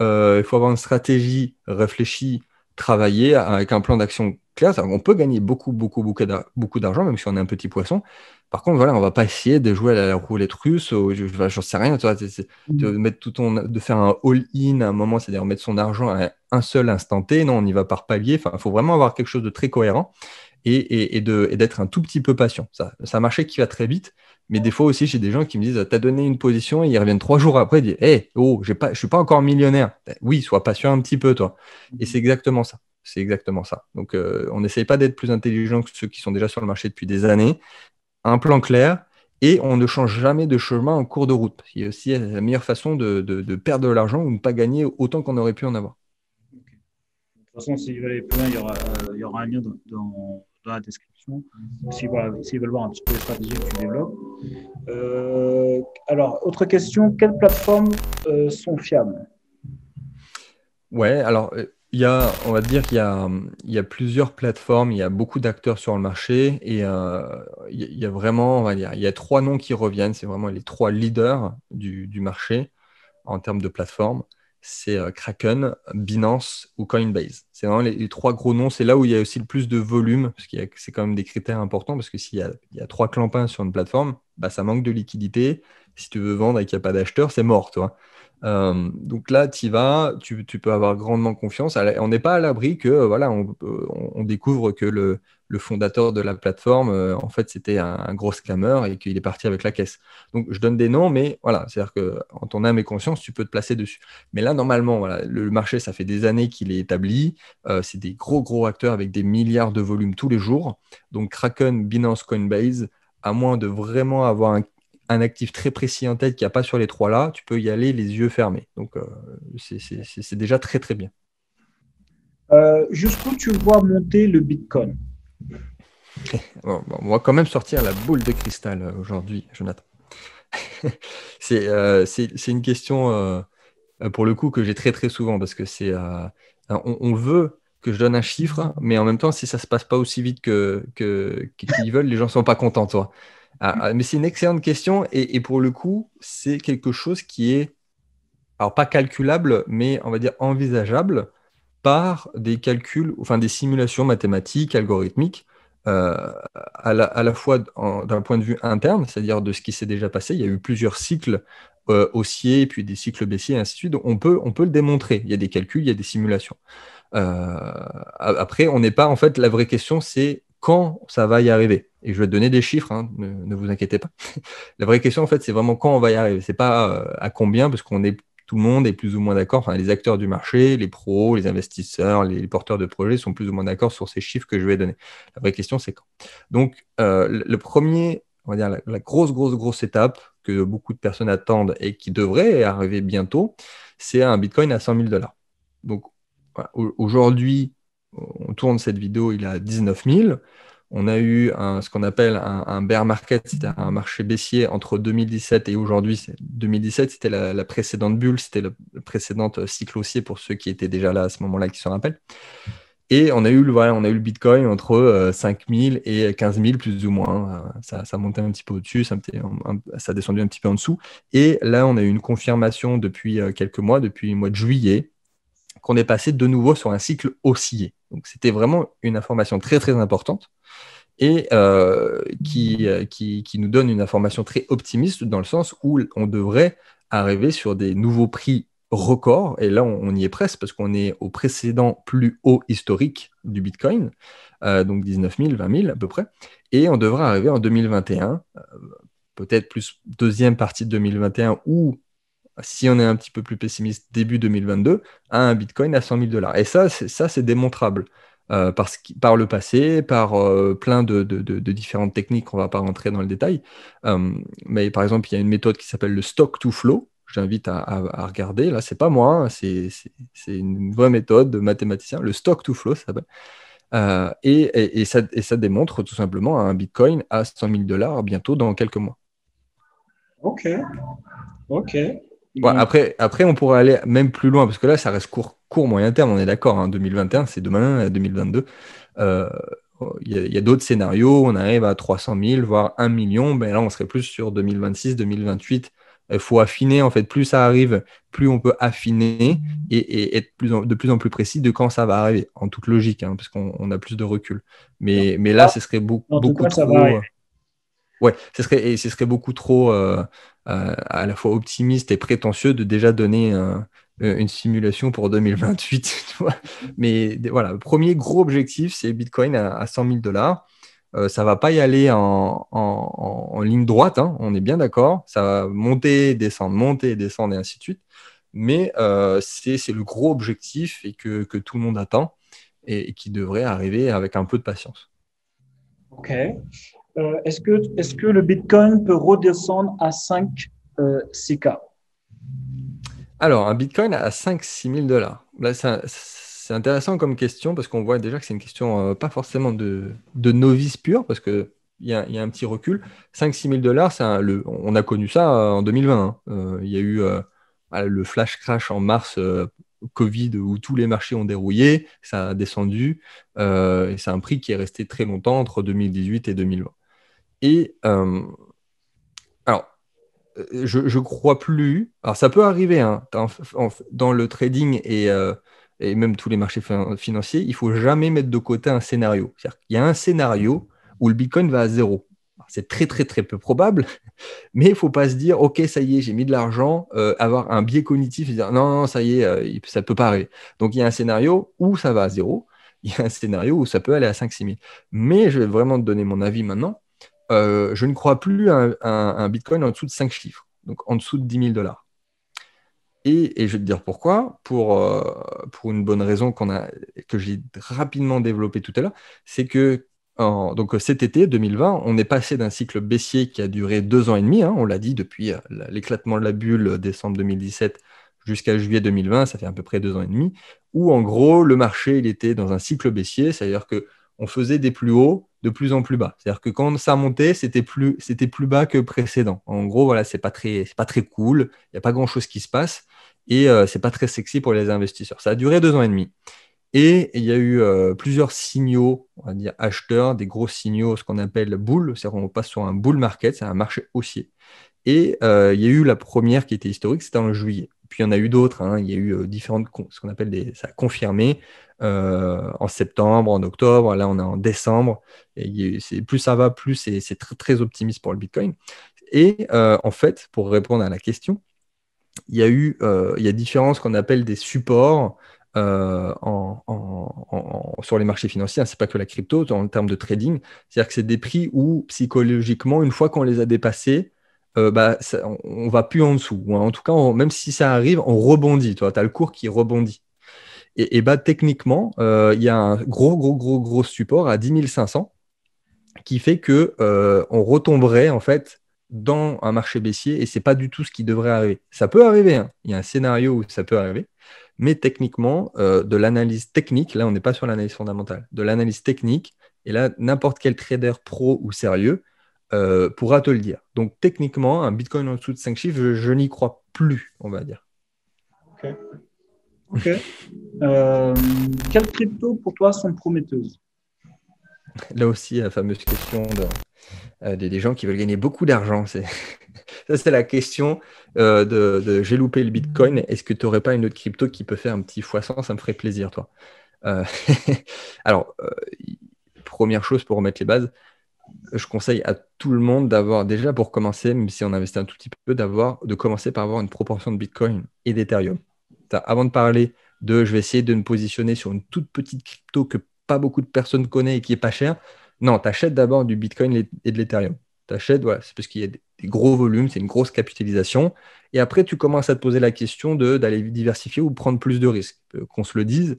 Euh, il faut avoir une stratégie réfléchie, travaillée, avec un plan d'action clair. On peut gagner beaucoup, beaucoup, beaucoup d'argent, même si on est un petit poisson. Par contre, voilà, on va pas essayer de jouer à la roulette russe, ou, je, sais rien, de, mm. mettre tout de faire un all-in à un moment, c'est-à-dire mettre son argent à un seul instant T. Non, on y va par palier. il faut vraiment avoir quelque chose de très cohérent et, d'être un tout petit peu patient. Ça, ça marché qui va très vite, mais des fois aussi, j'ai des gens qui me disent T'as donné une position, et ils reviennent trois jours après, ils disent Hé, hey, oh, je ne suis pas encore millionnaire. Ben oui, sois patient un petit peu, toi. Et c'est exactement ça. C'est exactement ça. Donc, euh, on n'essaye pas d'être plus intelligent que ceux qui sont déjà sur le marché depuis des années. Un plan clair, et on ne change jamais de chemin en cours de route. Il y a aussi la meilleure façon de, perdre de l'argent ou ne pas gagner autant qu'on aurait pu en avoir. De toute façon, s'il va aller plus loin, il y aura, un lien dans la description s'ils voilà, veulent voir un petit peu les stratégies que tu développes. Euh, alors, autre question, quelles plateformes euh, sont fiables Ouais, alors euh, il y a, on va dire qu'il y a, il y a plusieurs plateformes, il y a beaucoup d'acteurs sur le marché et il y a vraiment, on va dire, il y a trois noms qui reviennent, c'est vraiment les trois leaders du, marché en termes de plateformes c'est euh, Kraken, Binance ou Coinbase. C'est vraiment les, trois gros noms. C'est là où il y a aussi le plus de volume, parce que c'est quand même des critères importants, parce que s'il y a, trois clampins sur une plateforme, bah, ça manque de liquidité. Si tu veux vendre et qu'il n'y a pas d'acheteur, c'est mort, toi. Euh, donc là, tu vas, tu, peux avoir grandement confiance. On n'est pas à l'abri que euh, voilà, euh, on, découvre que le, fondateur de la plateforme, en fait, c'était un, gros scammer et qu'il est parti avec la caisse. Donc je donne des noms, mais voilà, c'est-à-dire que en ton âme et conscience, tu peux te placer dessus. Mais là, normalement, le marché, ça fait des années qu'il est établi. c'est des gros gros acteurs avec des milliards de volumes tous les jours. Donc Kraken, Binance, Coinbase, à moins de vraiment avoir un un actif très précis en tête qui n'y a pas sur les trois là, tu peux y aller les yeux fermés. Donc, euh, c'est déjà très, très bien. Euh, jusqu'où tu vois monter le Bitcoin (laughs) bon, On va quand même sortir la boule de cristal euh, aujourd'hui, Jonathan. (laughs) c'est une question, pour le coup, que j'ai très, très souvent parce que c'est. On, veut que je donne un chiffre, mais en même temps, si ça se passe pas aussi vite que qu'ils veulent, les gens sont pas contents, toi. Ah, ah, mais c'est une excellente question et, pour le coup, c'est quelque chose qui est, alors pas calculable, mais on va dire envisageable par des calculs, enfin des simulations mathématiques, algorithmiques, euh, à, la, fois d'un point de vue interne, c'est-à-dire de ce qui s'est déjà passé. Il y a eu plusieurs cycles euh, haussiers, puis des cycles baissiers, et ainsi de suite. on peut, on peut le démontrer. Il y a des calculs, il y a des simulations. Euh, après, on n'est pas, en fait, la vraie question, c'est quand ça va y arriver et je vais te donner des chiffres, hein, ne, vous inquiétez pas. la vraie question, en fait, c'est vraiment quand on va y arriver. C'est pas euh, à combien, parce qu'on est tout le monde est plus ou moins d'accord. Enfin, les acteurs du marché, les pros, les investisseurs, les, porteurs de projets sont plus ou moins d'accord sur ces chiffres que je vais donner. La vraie question, c'est quand. Donc, euh, le, premier, on va dire la, grosse, grosse, grosse étape que beaucoup de personnes attendent et qui devrait arriver bientôt, c'est un Bitcoin à 100 000 dollars. Donc, aujourd'hui, on tourne cette vidéo, il a 19 000. On a eu ce qu'on appelle un, bear market, c'était un marché baissier entre 2017 et aujourd'hui. 2017, c'était la, précédente bulle, c'était le, précédente précédent euh, cycle haussier pour ceux qui étaient déjà là à ce moment-là, qui se rappellent. Et on a eu, on a eu le Bitcoin entre 5000 euh, et 15 000, plus ou moins. Hein. Ça, montait un petit peu au-dessus, ça, ça a descendu un petit peu en dessous. Et là, on a eu une confirmation depuis euh, quelques mois, depuis le mois de juillet, est passé de nouveau sur un cycle oscillé. Donc c'était vraiment une information très très importante et euh, euh, qui, qui, nous donne une information très optimiste dans le sens où on devrait arriver sur des nouveaux prix records. Et là, on, y est presque parce qu'on est au précédent plus haut historique du Bitcoin, euh, donc 19 000, 20 000 à peu près. Et on devrait arriver en 2021, peut-être plus deuxième partie de 2021 ou si on est un petit peu plus pessimiste, début 2022, à un Bitcoin à 100 000 dollars. Et ça, ça c'est démontrable. Euh, par, le passé, par euh, plein de, différentes techniques, on ne va pas rentrer dans le détail. Euh, mais par exemple, il y a une méthode qui s'appelle le stock to flow. J'invite à, regarder. Là, c'est pas moi, hein, c'est une vraie méthode de mathématicien. Le stock to flow, ça s'appelle. Et, ça, et, ça, démontre tout simplement un Bitcoin à 100 000 dollars bientôt dans quelques mois. Ok, ok après, après, on pourrait aller même plus loin, parce que là, ça reste court, court moyen terme, on est d'accord. 2021, hein. c'est demain 2022. Euh, euh, il y a, d'autres scénarios, on arrive à 300 000, voire 1 million. mais ben là, on serait plus sur 2026, 2028. Il faut affiner, en fait, plus ça arrive, plus on peut affiner et, être de plus en plus précis de quand ça va arriver, en toute logique, hein, parce qu'on a plus de recul. Mais, là, ce serait beaucoup, trop. Ouais, ce serait, ce serait beaucoup trop. Euh, à la fois optimiste et prétentieux de déjà donner euh, une simulation pour 2028. (laughs) Mais voilà, le premier gros objectif, c'est Bitcoin à, 100 000 dollars. Euh, ça ne va pas y aller en, en, ligne droite, hein, on est bien d'accord. Ça va monter, descendre, monter, descendre et ainsi de suite. Mais c'est le gros objectif et que, que, tout le monde attend et, et qui devrait arriver avec un peu de patience. Ok. Euh, est-ce que, est que le Bitcoin peut redescendre à 5 euh, k Alors, un Bitcoin à 5-6 000 dollars. c'est intéressant comme question parce qu'on voit déjà que c'est une question euh, pas forcément de, novice pure parce que il y, a un petit recul. 5-6 000 dollars, on a connu ça en 2020. Hein. Il y a eu le flash crash en mars. Covid où tous les marchés ont dérouillé, ça a descendu et c'est un prix qui est resté très longtemps entre 2018 et 2020. Et euh, alors, euh, je, ne crois plus. Alors, ça peut arriver hein, dans le trading euh, et, même tous les marchés financiers. Il faut jamais mettre de côté un scénario. Il y a un scénario où le Bitcoin va à zéro. C'est très très très peu probable, (laughs) mais il faut pas se dire ok ça y est j'ai mis de l'argent, avoir un biais cognitif et dire non non ça y est ça peut pas arriver. Donc il y a un scénario où ça va à zéro, il y a un scénario où ça peut aller à 5-6 000. Mais je vais vraiment te donner mon avis maintenant. Euh, je ne crois plus à un, Bitcoin en dessous de 5 chiffres, donc en dessous de 10 000 dollars. Et, je vais te dire pourquoi, pour, euh, une bonne raison qu'on que j'ai rapidement développée tout à l'heure, c'est que cet été 2020, on est passé d'un cycle baissier qui a duré deux ans et demi, hein, on l'a dit depuis euh, l'éclatement de la bulle décembre 2017 jusqu'à juillet 2020, ça fait à peu près deux ans et demi, où en gros le marché il était dans un cycle baissier, c'est-à-dire qu'on faisait des plus hauts de plus en plus bas. C'est-à-dire que quand ça montait, c'était plus, c'était plus bas que précédent. En gros, voilà, c'est pas très, c'est pas très cool. Il n'y a pas grand chose qui se passe et ce euh, c'est pas très sexy pour les investisseurs. Ça a duré deux ans et demi. Et il y a eu euh, plusieurs signaux, on va dire acheteurs, des gros signaux, ce qu'on appelle bull, c'est-à-dire qu'on passe sur un bull market, c'est un marché haussier. Et euh, il y a eu la première qui était historique, c'était en juillet. Puis il y en a eu d'autres. Hein. Il y a eu euh, différentes, ce qu'on appelle des, ça a confirmé euh, en septembre, en octobre. Là, on est en décembre. Et c'est, plus ça va, plus c'est, c'est très, optimiste pour le Bitcoin. Et euh, en fait, pour répondre à la question, il y a eu, il y a différents ce qu'on appelle des supports. sur les marchés financiers, hein. c'est pas que la crypto, en termes de trading, c'est-à-dire que c'est des prix où psychologiquement, une fois qu'on les a dépassés, euh, bah, on, ne va plus en dessous. Hein. en tout cas, même si ça arrive, on rebondit. Tu as le cours qui rebondit. Et, bah, techniquement, euh, il y a un gros, gros, gros, gros support à 10 500 qui fait qu'on euh, retomberait en fait dans un marché baissier et ce n'est pas du tout ce qui devrait arriver. Ça peut arriver, hein. il y a un scénario où ça peut arriver, mais techniquement, de l'analyse technique, là on n'est pas sur l'analyse fondamentale, de l'analyse technique, et là n'importe quel trader pro ou sérieux, euh, pourra te le dire. Donc techniquement, un Bitcoin en dessous de 5 chiffres, je, n'y crois plus, on va dire. Ok. okay. (laughs) Euh, quelles cryptos pour toi sont prometteuses Là aussi, la fameuse question euh, des, gens qui veulent gagner beaucoup d'argent. (laughs) Ça, c'est la question de, de j'ai loupé le Bitcoin, est-ce que tu n'aurais pas une autre crypto qui peut faire un petit x100 Ça me ferait plaisir, toi. (laughs) alors, première chose pour remettre les bases, je conseille à tout le monde d'avoir, déjà pour commencer, même si on investit un tout petit peu, d'avoir, de commencer par avoir une proportion de Bitcoin et d'Ethereum. Avant de parler de je vais essayer de me positionner sur une toute petite crypto que pas beaucoup de personnes connaissent et qui est pas chère, non, tu achètes d'abord du Bitcoin et de l'Ethereum. Tu achètes, c'est parce qu'il y a des gros volumes, c'est une grosse capitalisation. Et après, tu commences à te poser la question d'aller diversifier ou prendre plus de risques. Euh, qu'on se le dise,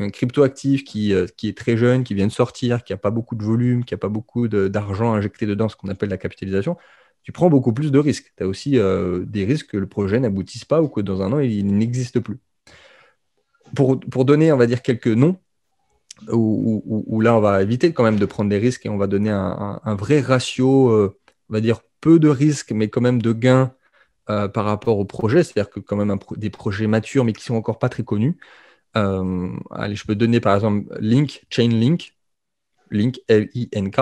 un cryptoactif qui, euh, qui est très jeune, qui vient de sortir, qui n'a pas beaucoup de volume, qui n'a pas beaucoup d'argent injecté dedans, ce qu'on appelle la capitalisation, tu prends beaucoup plus de risques. Tu as aussi euh, des risques que le projet n'aboutisse pas ou que dans un an, il, n'existe plus. Pour, donner, on va dire, quelques noms, où, là, on va éviter quand même de prendre des risques et on va donner un, vrai ratio, euh, on va dire, peu de risques, mais quand même de gains par rapport au projet, c'est-à-dire que quand même des projets matures, mais qui sont encore pas très connus, euh, allez, je peux donner par exemple Link, Chainlink, Link, L-I-N-K,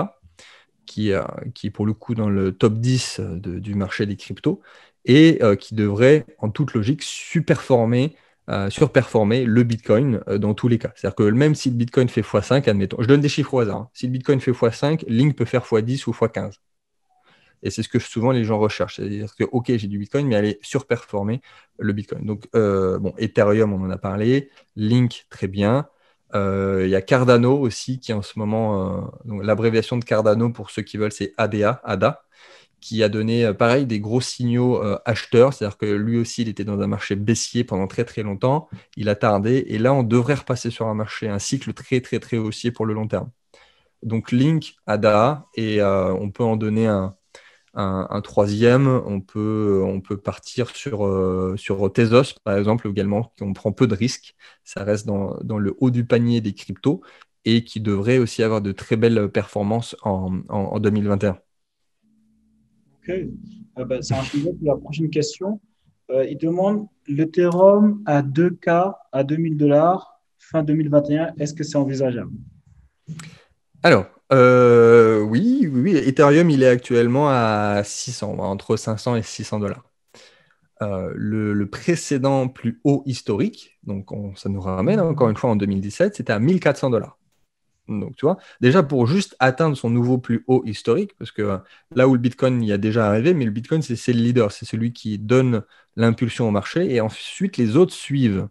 qui, euh, qui, est pour le coup dans le top 10 euh, du marché des cryptos et qui devrait en toute logique surperformer le Bitcoin dans tous les cas. C'est-à-dire que même si le Bitcoin fait x5, admettons, je donne des chiffres au hasard, hein. si le Bitcoin fait x5, Link peut faire x10 ou x15. Et c'est ce que souvent les gens recherchent. C'est-à-dire que, OK, j'ai du Bitcoin, mais aller surperformer le Bitcoin. Donc, euh, bon, Ethereum, on en a parlé. Link, très bien. Euh, il y a Cardano aussi, qui en ce moment, euh, l'abréviation de Cardano, pour ceux qui veulent, c'est ADA, ADA, qui a donné, pareil, des gros signaux acheteurs. C'est-à-dire que lui aussi, il était dans un marché baissier pendant très, très longtemps. Il a tardé. Et là, on devrait repasser sur un marché, un cycle très, très, très haussier pour le long terme. Donc, Link, ADA, et on peut en donner un un, troisième, on peut, on peut partir sur, euh, sur Tezos, par exemple, également, on prend peu de risques. Ça reste dans, dans, le haut du panier des cryptos et qui devrait aussi avoir de très belles performances en, en, 2021. Ok, c'est un sujet pour la prochaine question. Euh, il demande l'Ethereum à 2K à 2000 dollars fin 2021, est-ce que c'est envisageable Alors, euh, oui, oui, Ethereum, il est actuellement à 600, entre 500 et 600 dollars. Euh, le, précédent plus haut historique, donc ça nous ramène encore une fois en 2017, c'était à 1400 dollars. Donc tu vois, déjà pour juste atteindre son nouveau plus haut historique, parce que là où le Bitcoin y a déjà arrivé, mais le Bitcoin c'est le leader, c'est celui qui donne l'impulsion au marché et ensuite les autres suivent.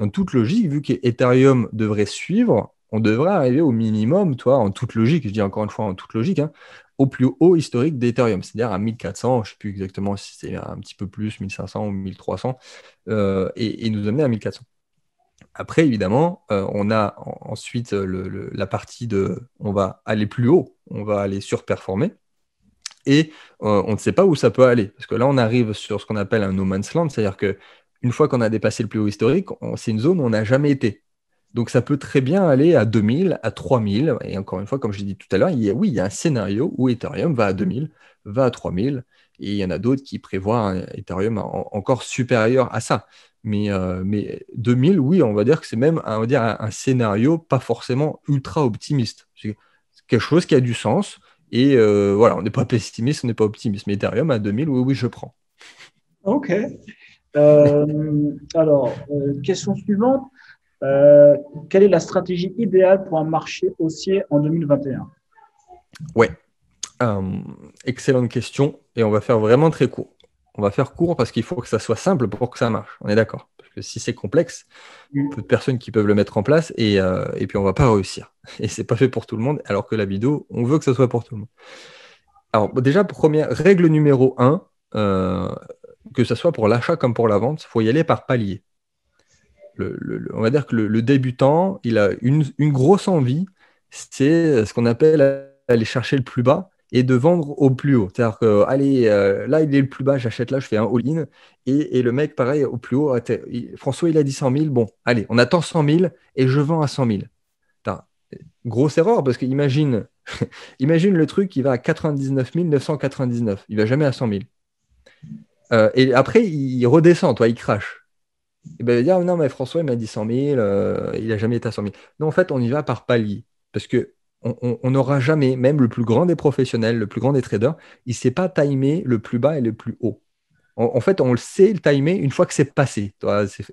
en toute logique, vu qu'Ethereum devrait suivre, on devrait arriver au minimum, toi, en toute logique, je dis encore une fois en toute logique, hein, au plus haut historique d'Ethereum, c'est-à-dire à 1400, je ne sais plus exactement si c'est un petit peu plus, 1500 ou 1300, euh, et, nous amener à 1400. Après, évidemment, euh, on a ensuite la partie de on va aller plus haut, on va aller surperformer, et euh, on ne sait pas où ça peut aller, parce que là, on arrive sur ce qu'on appelle un no man's land, c'est-à-dire que une fois qu'on a dépassé le plus haut historique, c'est une zone où on n'a jamais été. Donc ça peut très bien aller à 2000, à 3000. Et encore une fois, comme je l'ai dit tout à l'heure, oui, il y a un scénario où Ethereum va à 2000, va à 3000. Et il y en a d'autres qui prévoient un Ethereum encore supérieur à ça. Mais, euh, mais 2000, oui, on va dire que c'est même on dire, un, scénario pas forcément ultra optimiste. C'est quelque chose qui a du sens. Et euh, voilà, on n'est pas pessimiste, on n'est pas optimiste. Mais Ethereum à 2000, oui, oui, je prends. OK. Euh, alors, question suivante. Euh, quelle est la stratégie idéale pour un marché haussier en 2021 Ouais, euh, excellente question. Et on va faire vraiment très court. On va faire court parce qu'il faut que ça soit simple pour que ça marche. On est d'accord. Parce que si c'est complexe, a mm. peu de personnes qui peuvent le mettre en place et, euh, puis on ne va pas réussir. Et c'est pas fait pour tout le monde, alors que la vidéo, on veut que ce soit pour tout le monde. Alors, déjà, première règle numéro un, que ce soit pour l'achat comme pour la vente, il faut y aller par palier on va dire que le, débutant, il a une, grosse envie, c'est euh, ce qu'on appelle aller chercher le plus bas et de vendre au plus haut. C'est-à-dire que, allez, euh, là, il est le plus bas, j'achète là, je fais un all-in. Et, le mec, pareil, au plus haut, ah, François, il a dit 100 000, bon, allez, on attend 100 000 et je vends à 100 000. grosse erreur, parce que imagine, (laughs) imagine le truc, il va à 99 999, il va jamais à 100 000. Euh, et après, il redescend, toi, il crache il va dire, ah, non, mais François, il m'a dit 100 000, euh, il n'a jamais été à 100 000. Non, en fait, on y va par palier. Parce que on n'aura jamais, même le plus grand des professionnels, le plus grand des traders, il ne sait pas timer le plus bas et le plus haut. En, fait, on le sait le timer une fois que c'est passé.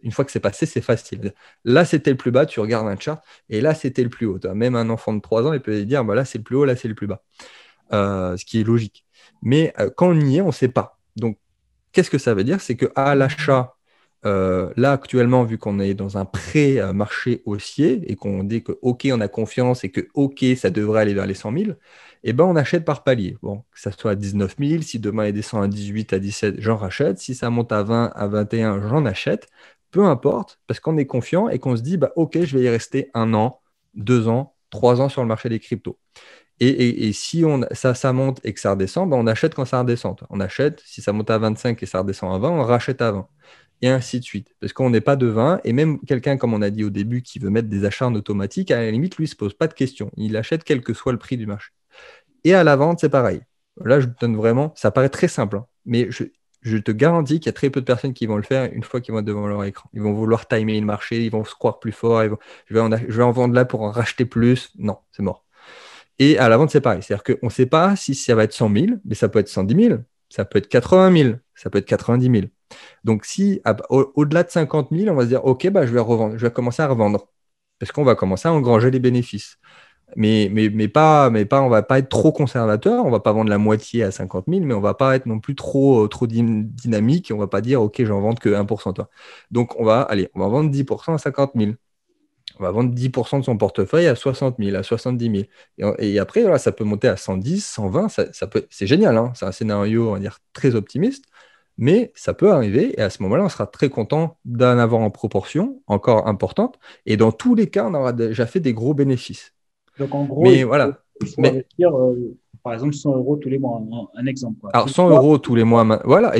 une fois que c'est passé, c'est facile. Là, c'était le plus bas, tu regardes un chart, et là, c'était le plus haut. Même un enfant de 3 ans, il peut dire, bah, là, c'est le plus haut, là, c'est le plus bas. Euh, ce qui est logique. Mais euh, quand on y est, on ne sait pas. Donc, qu'est-ce que ça veut dire C'est que à l'achat, euh, là, actuellement, vu qu'on est dans un pré-marché haussier et qu'on dit que OK, on a confiance et que OK, ça devrait aller vers les 100 000, eh ben, on achète par palier. Bon, que ça soit à 19 000, si demain il descend à 18, à 17, j'en rachète. Si ça monte à 20, à 21, j'en achète. Peu importe, parce qu'on est confiant et qu'on se dit, bah, OK, je vais y rester un an, deux ans, trois ans sur le marché des cryptos. Et, si on, ça, monte et que ça redescend, bah, on achète quand ça redescend. On achète, si ça monte à 25 et ça redescend à 20, on rachète à 20 et ainsi de suite. Parce qu'on n'est pas devin, et même quelqu'un, comme on a dit au début, qui veut mettre des achats en automatique, à la limite, lui, ne se pose pas de questions. Il achète quel que soit le prix du marché. Et à la vente, c'est pareil. Là, je donne vraiment, ça paraît très simple, hein, mais je, te garantis qu'il y a très peu de personnes qui vont le faire une fois qu'ils vont être devant leur écran. Ils vont vouloir timer le marché, ils vont se croire plus fort, ils je, vais en, je vais en vendre là pour en racheter plus. Non, c'est mort. Et à la vente, c'est pareil. C'est-à-dire qu'on ne sait pas si ça va être 100 000, mais ça peut être 110 000, ça peut être 80 000, ça peut être 90 000. Donc, si au-delà de 50 000, on va se dire, OK, bah, je vais je vais commencer à revendre parce qu'on va commencer à engranger les bénéfices. Mais, mais, mais, pas, mais pas, on va pas être trop conservateur, on va pas vendre la moitié à 50 000, mais on va pas être non plus trop, euh, trop dynamique, on va pas dire, OK, j'en vends que 1%. Donc, on va, aller on va vendre 10% à 50 000 on va vendre 10% de son portefeuille à 60 000, à 70 000. Et, après, voilà, ça peut monter à 110, 120, ça, peut, c'est génial, hein. c'est un scénario, dire, très optimiste mais ça peut arriver et à ce moment-là, on sera très content d'en avoir en proportion encore importante. Et dans tous les cas, on aura déjà fait des gros bénéfices. Donc en gros, voilà. Euh, par exemple, 100 euros tous les mois, un, exemple. Alors 100 euros tous les mois, voilà.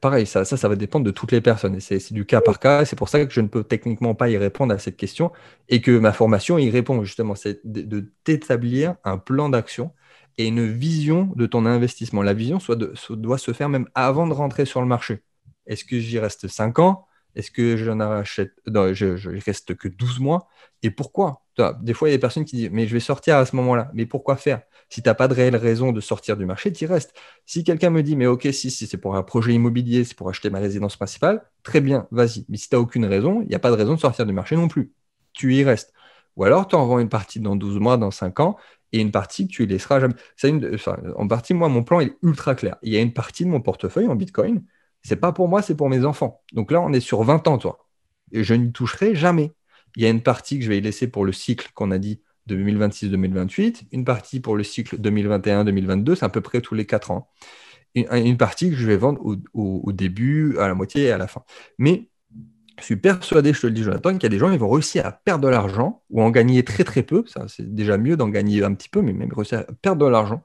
pareil, ça, ça, va dépendre de toutes les personnes. c'est du cas par cas. C'est pour ça que je ne peux techniquement pas y répondre à cette question et que ma formation y répond justement, c'est de, de un plan d'action et une vision de ton investissement. La vision doit se faire même avant de rentrer sur le marché. Est-ce que j'y reste 5 ans Est-ce que j'en achète non, je, je reste que 12 mois Et pourquoi Des fois, il y a des personnes qui disent Mais je vais sortir à ce moment-là. Mais pourquoi faire Si tu n'as pas de réelle raison de sortir du marché, tu y restes. Si quelqu'un me dit Mais ok, si, c'est pour un projet immobilier, c'est pour acheter ma résidence principale, très bien, vas-y. Mais si tu n'as aucune raison, il n'y a pas de raison de sortir du marché non plus. Tu y restes. Ou alors, tu en vends une partie dans 12 mois, dans 5 ans, et une partie que tu laisseras jamais. Une, en partie, moi, mon plan est ultra clair. Il y a une partie de mon portefeuille en Bitcoin, c'est pas pour moi, c'est pour mes enfants. Donc là, on est sur 20 ans, toi. Et je n'y toucherai jamais. Il y a une partie que je vais laisser pour le cycle qu'on a dit 2026-2028, une partie pour le cycle 2021-2022, c'est à peu près tous les 4 ans. Une, une partie que je vais vendre au, au début, à la moitié et à la fin. Mais je suis persuadé, je te le dis, Jonathan, qu'il y a des gens qui vont réussir à perdre de l'argent ou en gagner très très peu. Ça, c'est déjà mieux d'en gagner un petit peu, mais même réussir à perdre de l'argent,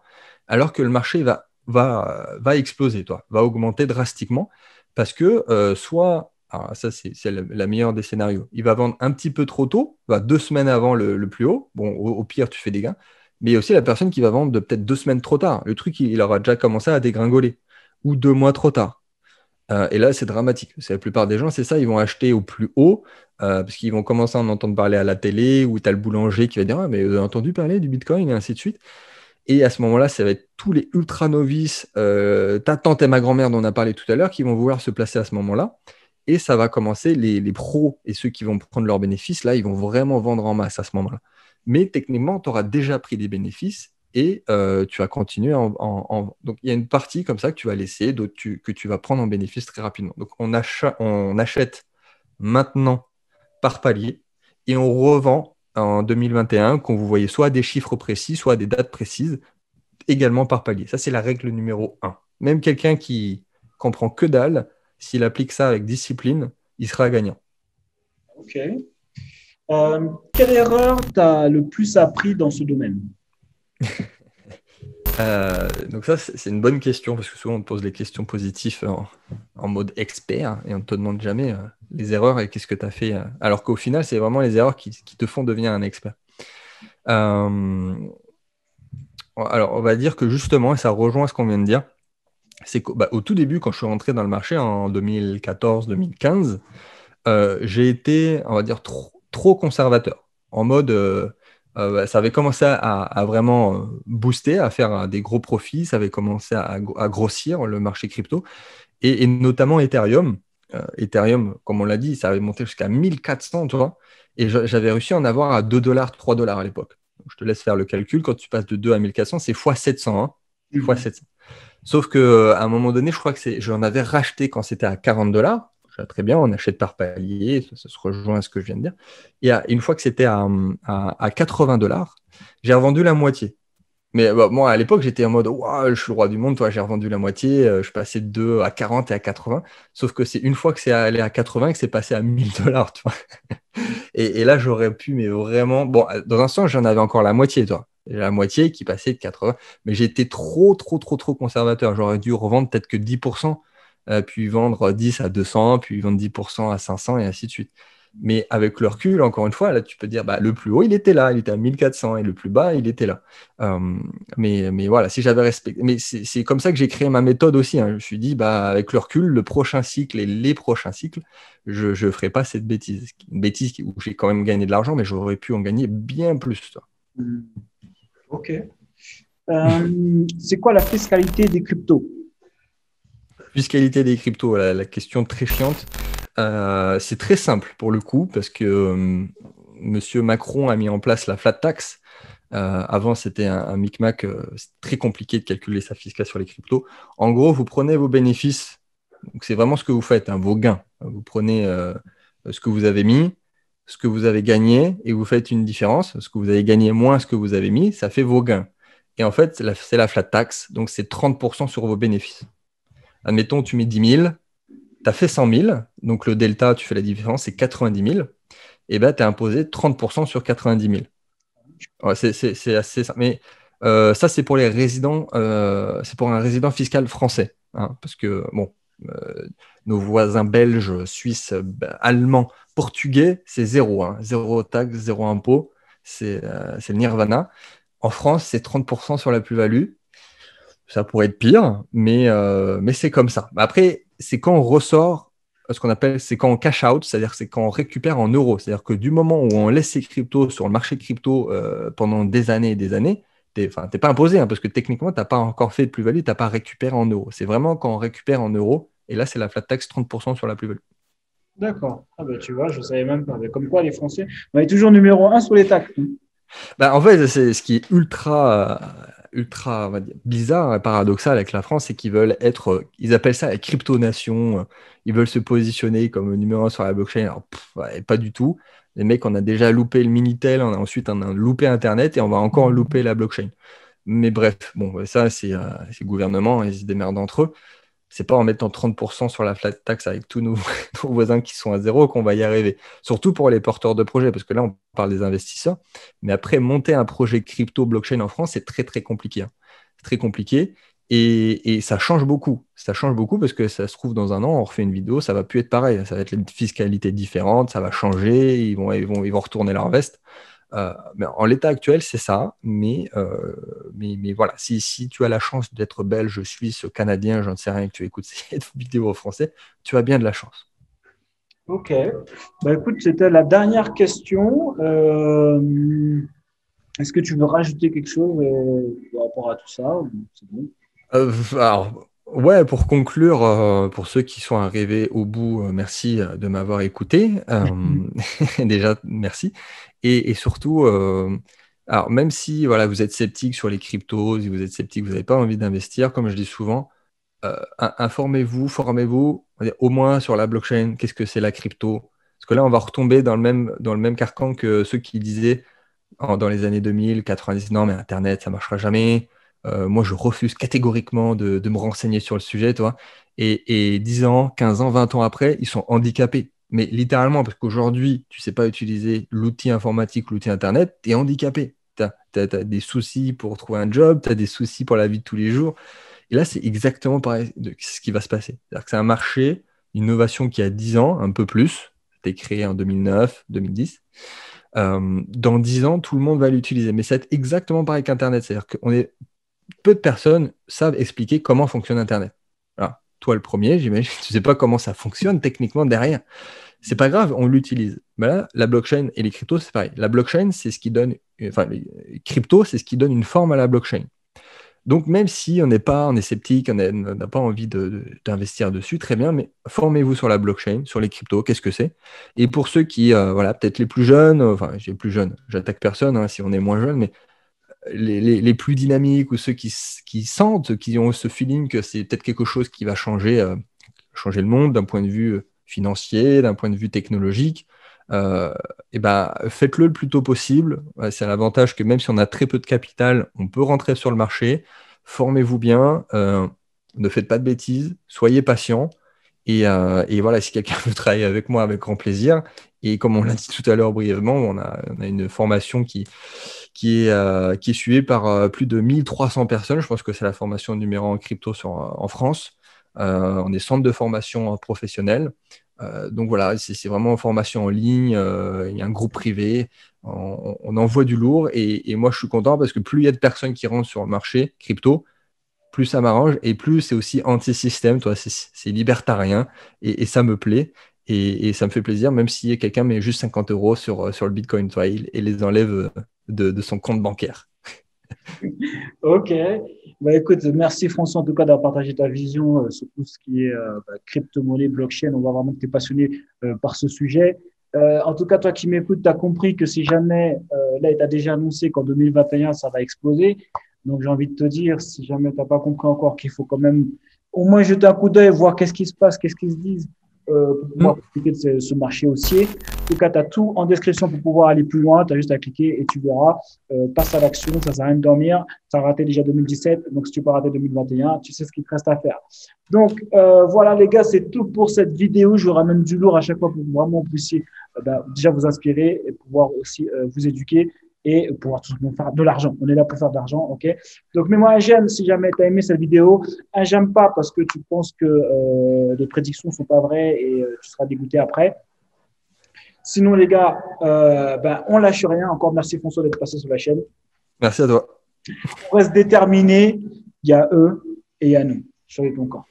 alors que le marché va, va, va exploser, toi, va augmenter drastiquement. Parce que euh, soit, ça c'est, la, meilleure des scénarios, il va vendre un petit peu trop tôt, va bah, deux semaines avant le, plus haut. Bon, au, pire, tu fais des gains. Mais il y a aussi la personne qui va vendre de peut-être deux semaines trop tard. Le truc, il aura déjà commencé à dégringoler. Ou deux mois trop tard euh, et là, c'est dramatique. C'est la plupart des gens, c'est ça, ils vont acheter au plus haut, euh, parce qu'ils vont commencer à en entendre parler à la télé, ou tu as le boulanger qui va dire ah, mais vous entendu parler du Bitcoin, et ainsi de suite. Et à ce moment-là, ça va être tous les ultra novices, euh, ta tante et ma grand-mère dont on a parlé tout à l'heure, qui vont vouloir se placer à ce moment-là. Et ça va commencer, les, les, pros et ceux qui vont prendre leurs bénéfices, là, ils vont vraiment vendre en masse à ce moment-là. Mais techniquement, tu auras déjà pris des bénéfices et euh, tu vas continuer en, Donc, il y a une partie comme ça que tu vas laisser, que tu vas prendre en bénéfice très rapidement. Donc, on, achète maintenant par palier et on revend en 2021, quand vous voyez soit des chiffres précis, soit des dates précises, également par palier. Ça, c'est la règle numéro 1. Même quelqu'un qui comprend que dalle, s'il applique ça avec discipline, il sera gagnant. Ok. Euh, quelle erreur tu as le plus appris dans ce domaine euh, donc ça, c'est une bonne question, parce que souvent on te pose les questions positives en, mode expert, et on ne te demande jamais euh, les erreurs et qu'est-ce que tu as fait. Euh, alors qu'au final, c'est vraiment les erreurs qui, te font devenir un expert. alors, on va dire que justement, et ça rejoint ce qu'on vient de dire, c'est qu'au bah, tout début, quand je suis rentré dans le marché en 2014-2015, j'ai été, on va dire, trop conservateur. En mode, euh, bah, ça avait commencé à, vraiment euh, booster, à faire euh, des gros profits, ça avait commencé à, grossir le marché crypto, et, notamment Ethereum. Ethereum, comme on l'a dit, ça avait monté jusqu'à 1400, tu vois, et j'avais réussi à en avoir à 2 dollars, 3 dollars à l'époque. Je te laisse faire le calcul, quand tu passes de 2 à 1400, c'est x 700, 700. Sauf qu'à un moment donné, je crois que j'en avais racheté quand c'était à 40 dollars, très bien, on achète par palier, ça, se rejoint à ce que je viens de dire. Et une fois que c'était à, 80 dollars, j'ai revendu la moitié. Mais bah, moi, à l'époque, j'étais en mode je suis le roi du monde, toi, j'ai revendu la moitié, euh, je passais de 2 à 40 et à 80. Sauf que c'est une fois que c'est allé à 80 que c'est passé à 1000 (laughs) dollars, et, et, là, j'aurais pu, mais vraiment. Bon, dans un sens, j'en avais encore la moitié, toi la moitié qui passait de 80. Mais j'étais trop, trop, trop, trop conservateur. J'aurais dû revendre peut-être que 10%. Euh, puis vendre 10 à 200, puis vendre 10% à 500 et ainsi de suite. Mais avec le recul, encore une fois, là, tu peux dire, bah, le plus haut, il était là, il était à 1400, et le plus bas, il était là. Euh, mais, mais voilà, si j'avais respecté. Mais c'est comme ça que j'ai créé ma méthode aussi. Hein. Je me suis dit, bah, avec le recul, le prochain cycle et les prochains cycles, je ne ferai pas cette bêtise. Une bêtise où j'ai quand même gagné de l'argent, mais j'aurais pu en gagner bien plus. Hmm. Ok. Euh, c'est quoi la fiscalité des cryptos fiscalité des cryptos, la question très chiante. Euh, c'est très simple pour le coup, parce que euh, Monsieur Macron a mis en place la flat tax. Euh, avant, c'était un, un micmac très compliqué de calculer sa fiscalité sur les cryptos. En gros, vous prenez vos bénéfices, donc c'est vraiment ce que vous faites, hein, vos gains. Vous prenez ce que vous avez mis, ce que vous avez gagné, et vous faites une différence. Ce que vous avez gagné moins ce que vous avez mis, ça fait vos gains. Et en fait, c'est la flat tax, donc c'est 30% sur vos bénéfices. Admettons, tu mets 10 000, tu as fait 100 000, donc le delta, tu fais la différence, c'est 90 000, et bien tu as imposé 30% sur 90 000. c'est assez simple. Mais euh, ça, c'est pour les résidents, euh, c'est pour un résident fiscal français. Hein, parce que, bon, euh, nos voisins belges, suisses, ben, allemands, portugais, c'est zéro. Hein. zéro taxe, zéro impôt. C'est le nirvana. En France, c'est 30% sur la plus-value ça pourrait être pire, mais, euh, mais c'est comme ça. Après, c'est quand on ressort, euh, ce qu'on appelle, c'est quand on cash out, c'est-à-dire c'est quand on récupère en euros. C'est-à-dire que du moment où on laisse ses cryptos sur le marché crypto euh, pendant des années et des années, tu n'es pas imposé, hein, parce que techniquement, tu n'as pas encore fait de plus-value, tu n'as pas récupéré en euros. C'est vraiment quand on récupère en euros, et là, c'est la flat tax 30% sur la plus-value. D'accord. Ah ben, tu vois, je ne savais même pas. comme quoi, les Français, on est toujours numéro un sur les taxes. Hein. Bah, en fait, c'est ce qui est ultra ultra bizarre et paradoxal avec la France, c'est qu'ils veulent être, euh, ils appellent ça la crypto-nation, euh, ils veulent se positionner comme numéro 1 sur la blockchain. Alors, pas du tout. Les mecs, on a déjà loupé le Minitel, on a ensuite on a loupé Internet et on va encore mmh. louper la blockchain. Mais bref, bon, ça, c'est euh, gouvernement, hein, ils se démerdent entre eux c'est pas en mettant 30% sur la flat tax avec tous (laughs) nos, voisins qui sont à zéro qu'on va y arriver. Surtout pour les porteurs de projets, parce que là, on parle des investisseurs. Mais après, monter un projet crypto blockchain en France, c'est très, très compliqué. Hein. C'est très compliqué. Et, ça change beaucoup. Ça change beaucoup parce que ça se trouve dans un an, on refait une vidéo, ça va plus être pareil. Ça va être une fiscalité différente, ça va changer, ils vont, ils vont, ils vont retourner leur veste. Euh, mais en l'état actuel, c'est ça. Mais, euh, mais, mais, voilà, si, si, tu as la chance d'être belge, suisse, canadien, j'en sais rien, que tu écoutes (laughs) cette vidéo en français, tu as bien de la chance. Ok. Bah, écoute, c'était la dernière question. Euh, est-ce que tu veux rajouter quelque chose par rapport à tout ça alors, Ouais, pour conclure, euh, pour ceux qui sont arrivés au bout, euh, merci euh, de m'avoir écouté. (laughs) déjà, merci. Et, surtout, alors même si vous êtes sceptique sur les cryptos, si vous êtes sceptique, vous n'avez pas envie d'investir, comme je dis souvent, informez-vous, formez-vous, au moins sur la blockchain, qu'est-ce que c'est la crypto Parce que là, on va retomber dans le même, carcan que ceux qui disaient dans les années 2000, 90, non, mais Internet, ça ne marchera jamais. Euh, moi, je refuse catégoriquement de, me renseigner sur le sujet, toi. Et, et 10 ans, 15 ans, 20 ans après, ils sont handicapés. Mais littéralement, parce qu'aujourd'hui, tu ne sais pas utiliser l'outil informatique, l'outil Internet, tu es handicapé. Tu as, des soucis pour trouver un job, tu as des soucis pour la vie de tous les jours. Et là, c'est exactement pareil de ce qui va se passer. C'est-à-dire que c'est un marché, une innovation qui a 10 ans, un peu plus. C'était créé en 2009, 2010. Euh, dans 10 ans, tout le monde va l'utiliser. Mais c'est exactement pareil qu'Internet. C'est-à-dire qu'on est peu de personnes savent expliquer comment fonctionne Internet. Alors, Toi le premier, j'imagine, (laughs) tu ne sais pas comment ça fonctionne techniquement derrière. C'est pas grave, on l'utilise. Mais là, la blockchain et les cryptos, c'est pareil. La blockchain, c'est ce qui donne, enfin, les cryptos, c'est ce qui donne une forme à la blockchain. Donc, même si on n'est pas, on est sceptique, on n'a pas envie d'investir dessus, très bien, mais formez-vous sur la blockchain, sur les cryptos, qu'est-ce que c'est. Et pour ceux qui, euh, voilà, peut-être les plus jeunes, enfin, j'ai plus jeunes, j'attaque personne hein, si on est moins jeune, mais les, plus dynamiques ou ceux qui, sentent, qui ont ce feeling que c'est peut-être quelque chose qui va changer, euh, changer le monde d'un point de vue euh, financier, d'un point de vue technologique, et euh, eh ben, faites-le le plus tôt possible. C'est l'avantage que même si on a très peu de capital, on peut rentrer sur le marché. Formez-vous bien, ne faites pas de bêtises, soyez patient. Euh, et, voilà, si quelqu'un (laughs) veut travailler avec moi, avec grand plaisir. Et comme on l'a dit tout à l'heure brièvement, on a, une formation euh, qui, est, suivie par euh, plus de 1300 personnes. Je pense que c'est la formation numéro en crypto en France. on est centre de formation professionnelle. donc voilà, c'est vraiment une formation en ligne. il y a un groupe privé. On, on envoie du lourd. et, moi, je suis content parce que plus il y a de personnes qui rentrent sur le marché crypto, plus ça m'arrange et plus c'est aussi anti-système, toi, c'est libertarien et, ça me plaît. Et, ça me fait plaisir, même si quelqu'un met juste 50 euros sur, euh, sur le Bitcoin toi, et, les enlève euh, de, son compte bancaire. (laughs) ok. Bah, écoute, merci François en tout cas d'avoir partagé ta vision euh, sur tout ce qui est bah, crypto-monnaie, blockchain. On voit vraiment que tu es passionné par ce sujet. en tout cas, toi qui m'écoutes, tu as compris que si jamais, là, tu as déjà annoncé qu'en 2021, ça va exploser. Donc j'ai envie de te dire, si jamais tu n'as pas compris encore qu'il faut quand même au moins jeter un coup d'œil, voir qu'est-ce qui se passe, qu'est-ce qu'ils se disent euh, pour pouvoir mm. expliquer ce, marché haussier. En tout cas, tu as tout en description pour pouvoir aller plus loin. Tu as juste à cliquer et tu verras. Euh, passe à l'action, ça ne sert à rien de dormir. Ça as raté déjà 2017, donc si tu peux rater 2021, tu sais ce qu'il te reste à faire. Donc euh, voilà les gars, c'est tout pour cette vidéo. Je vous ramène du lourd à chaque fois pour vraiment que vous bah, déjà vous inspirer et pouvoir aussi vous éduquer et pouvoir tout simplement faire de l'argent. On est là pour faire de l'argent, ok Donc mets-moi un j'aime si jamais tu as aimé cette vidéo, un j'aime pas parce que tu penses que euh, les prédictions sont pas vraies et euh, tu seras dégoûté après. Sinon les gars, on euh, ben, on lâche rien. Encore merci François d'être passé sur la chaîne. Merci à toi. On reste déterminé, il y a eux et il y a nous. Je ton encore.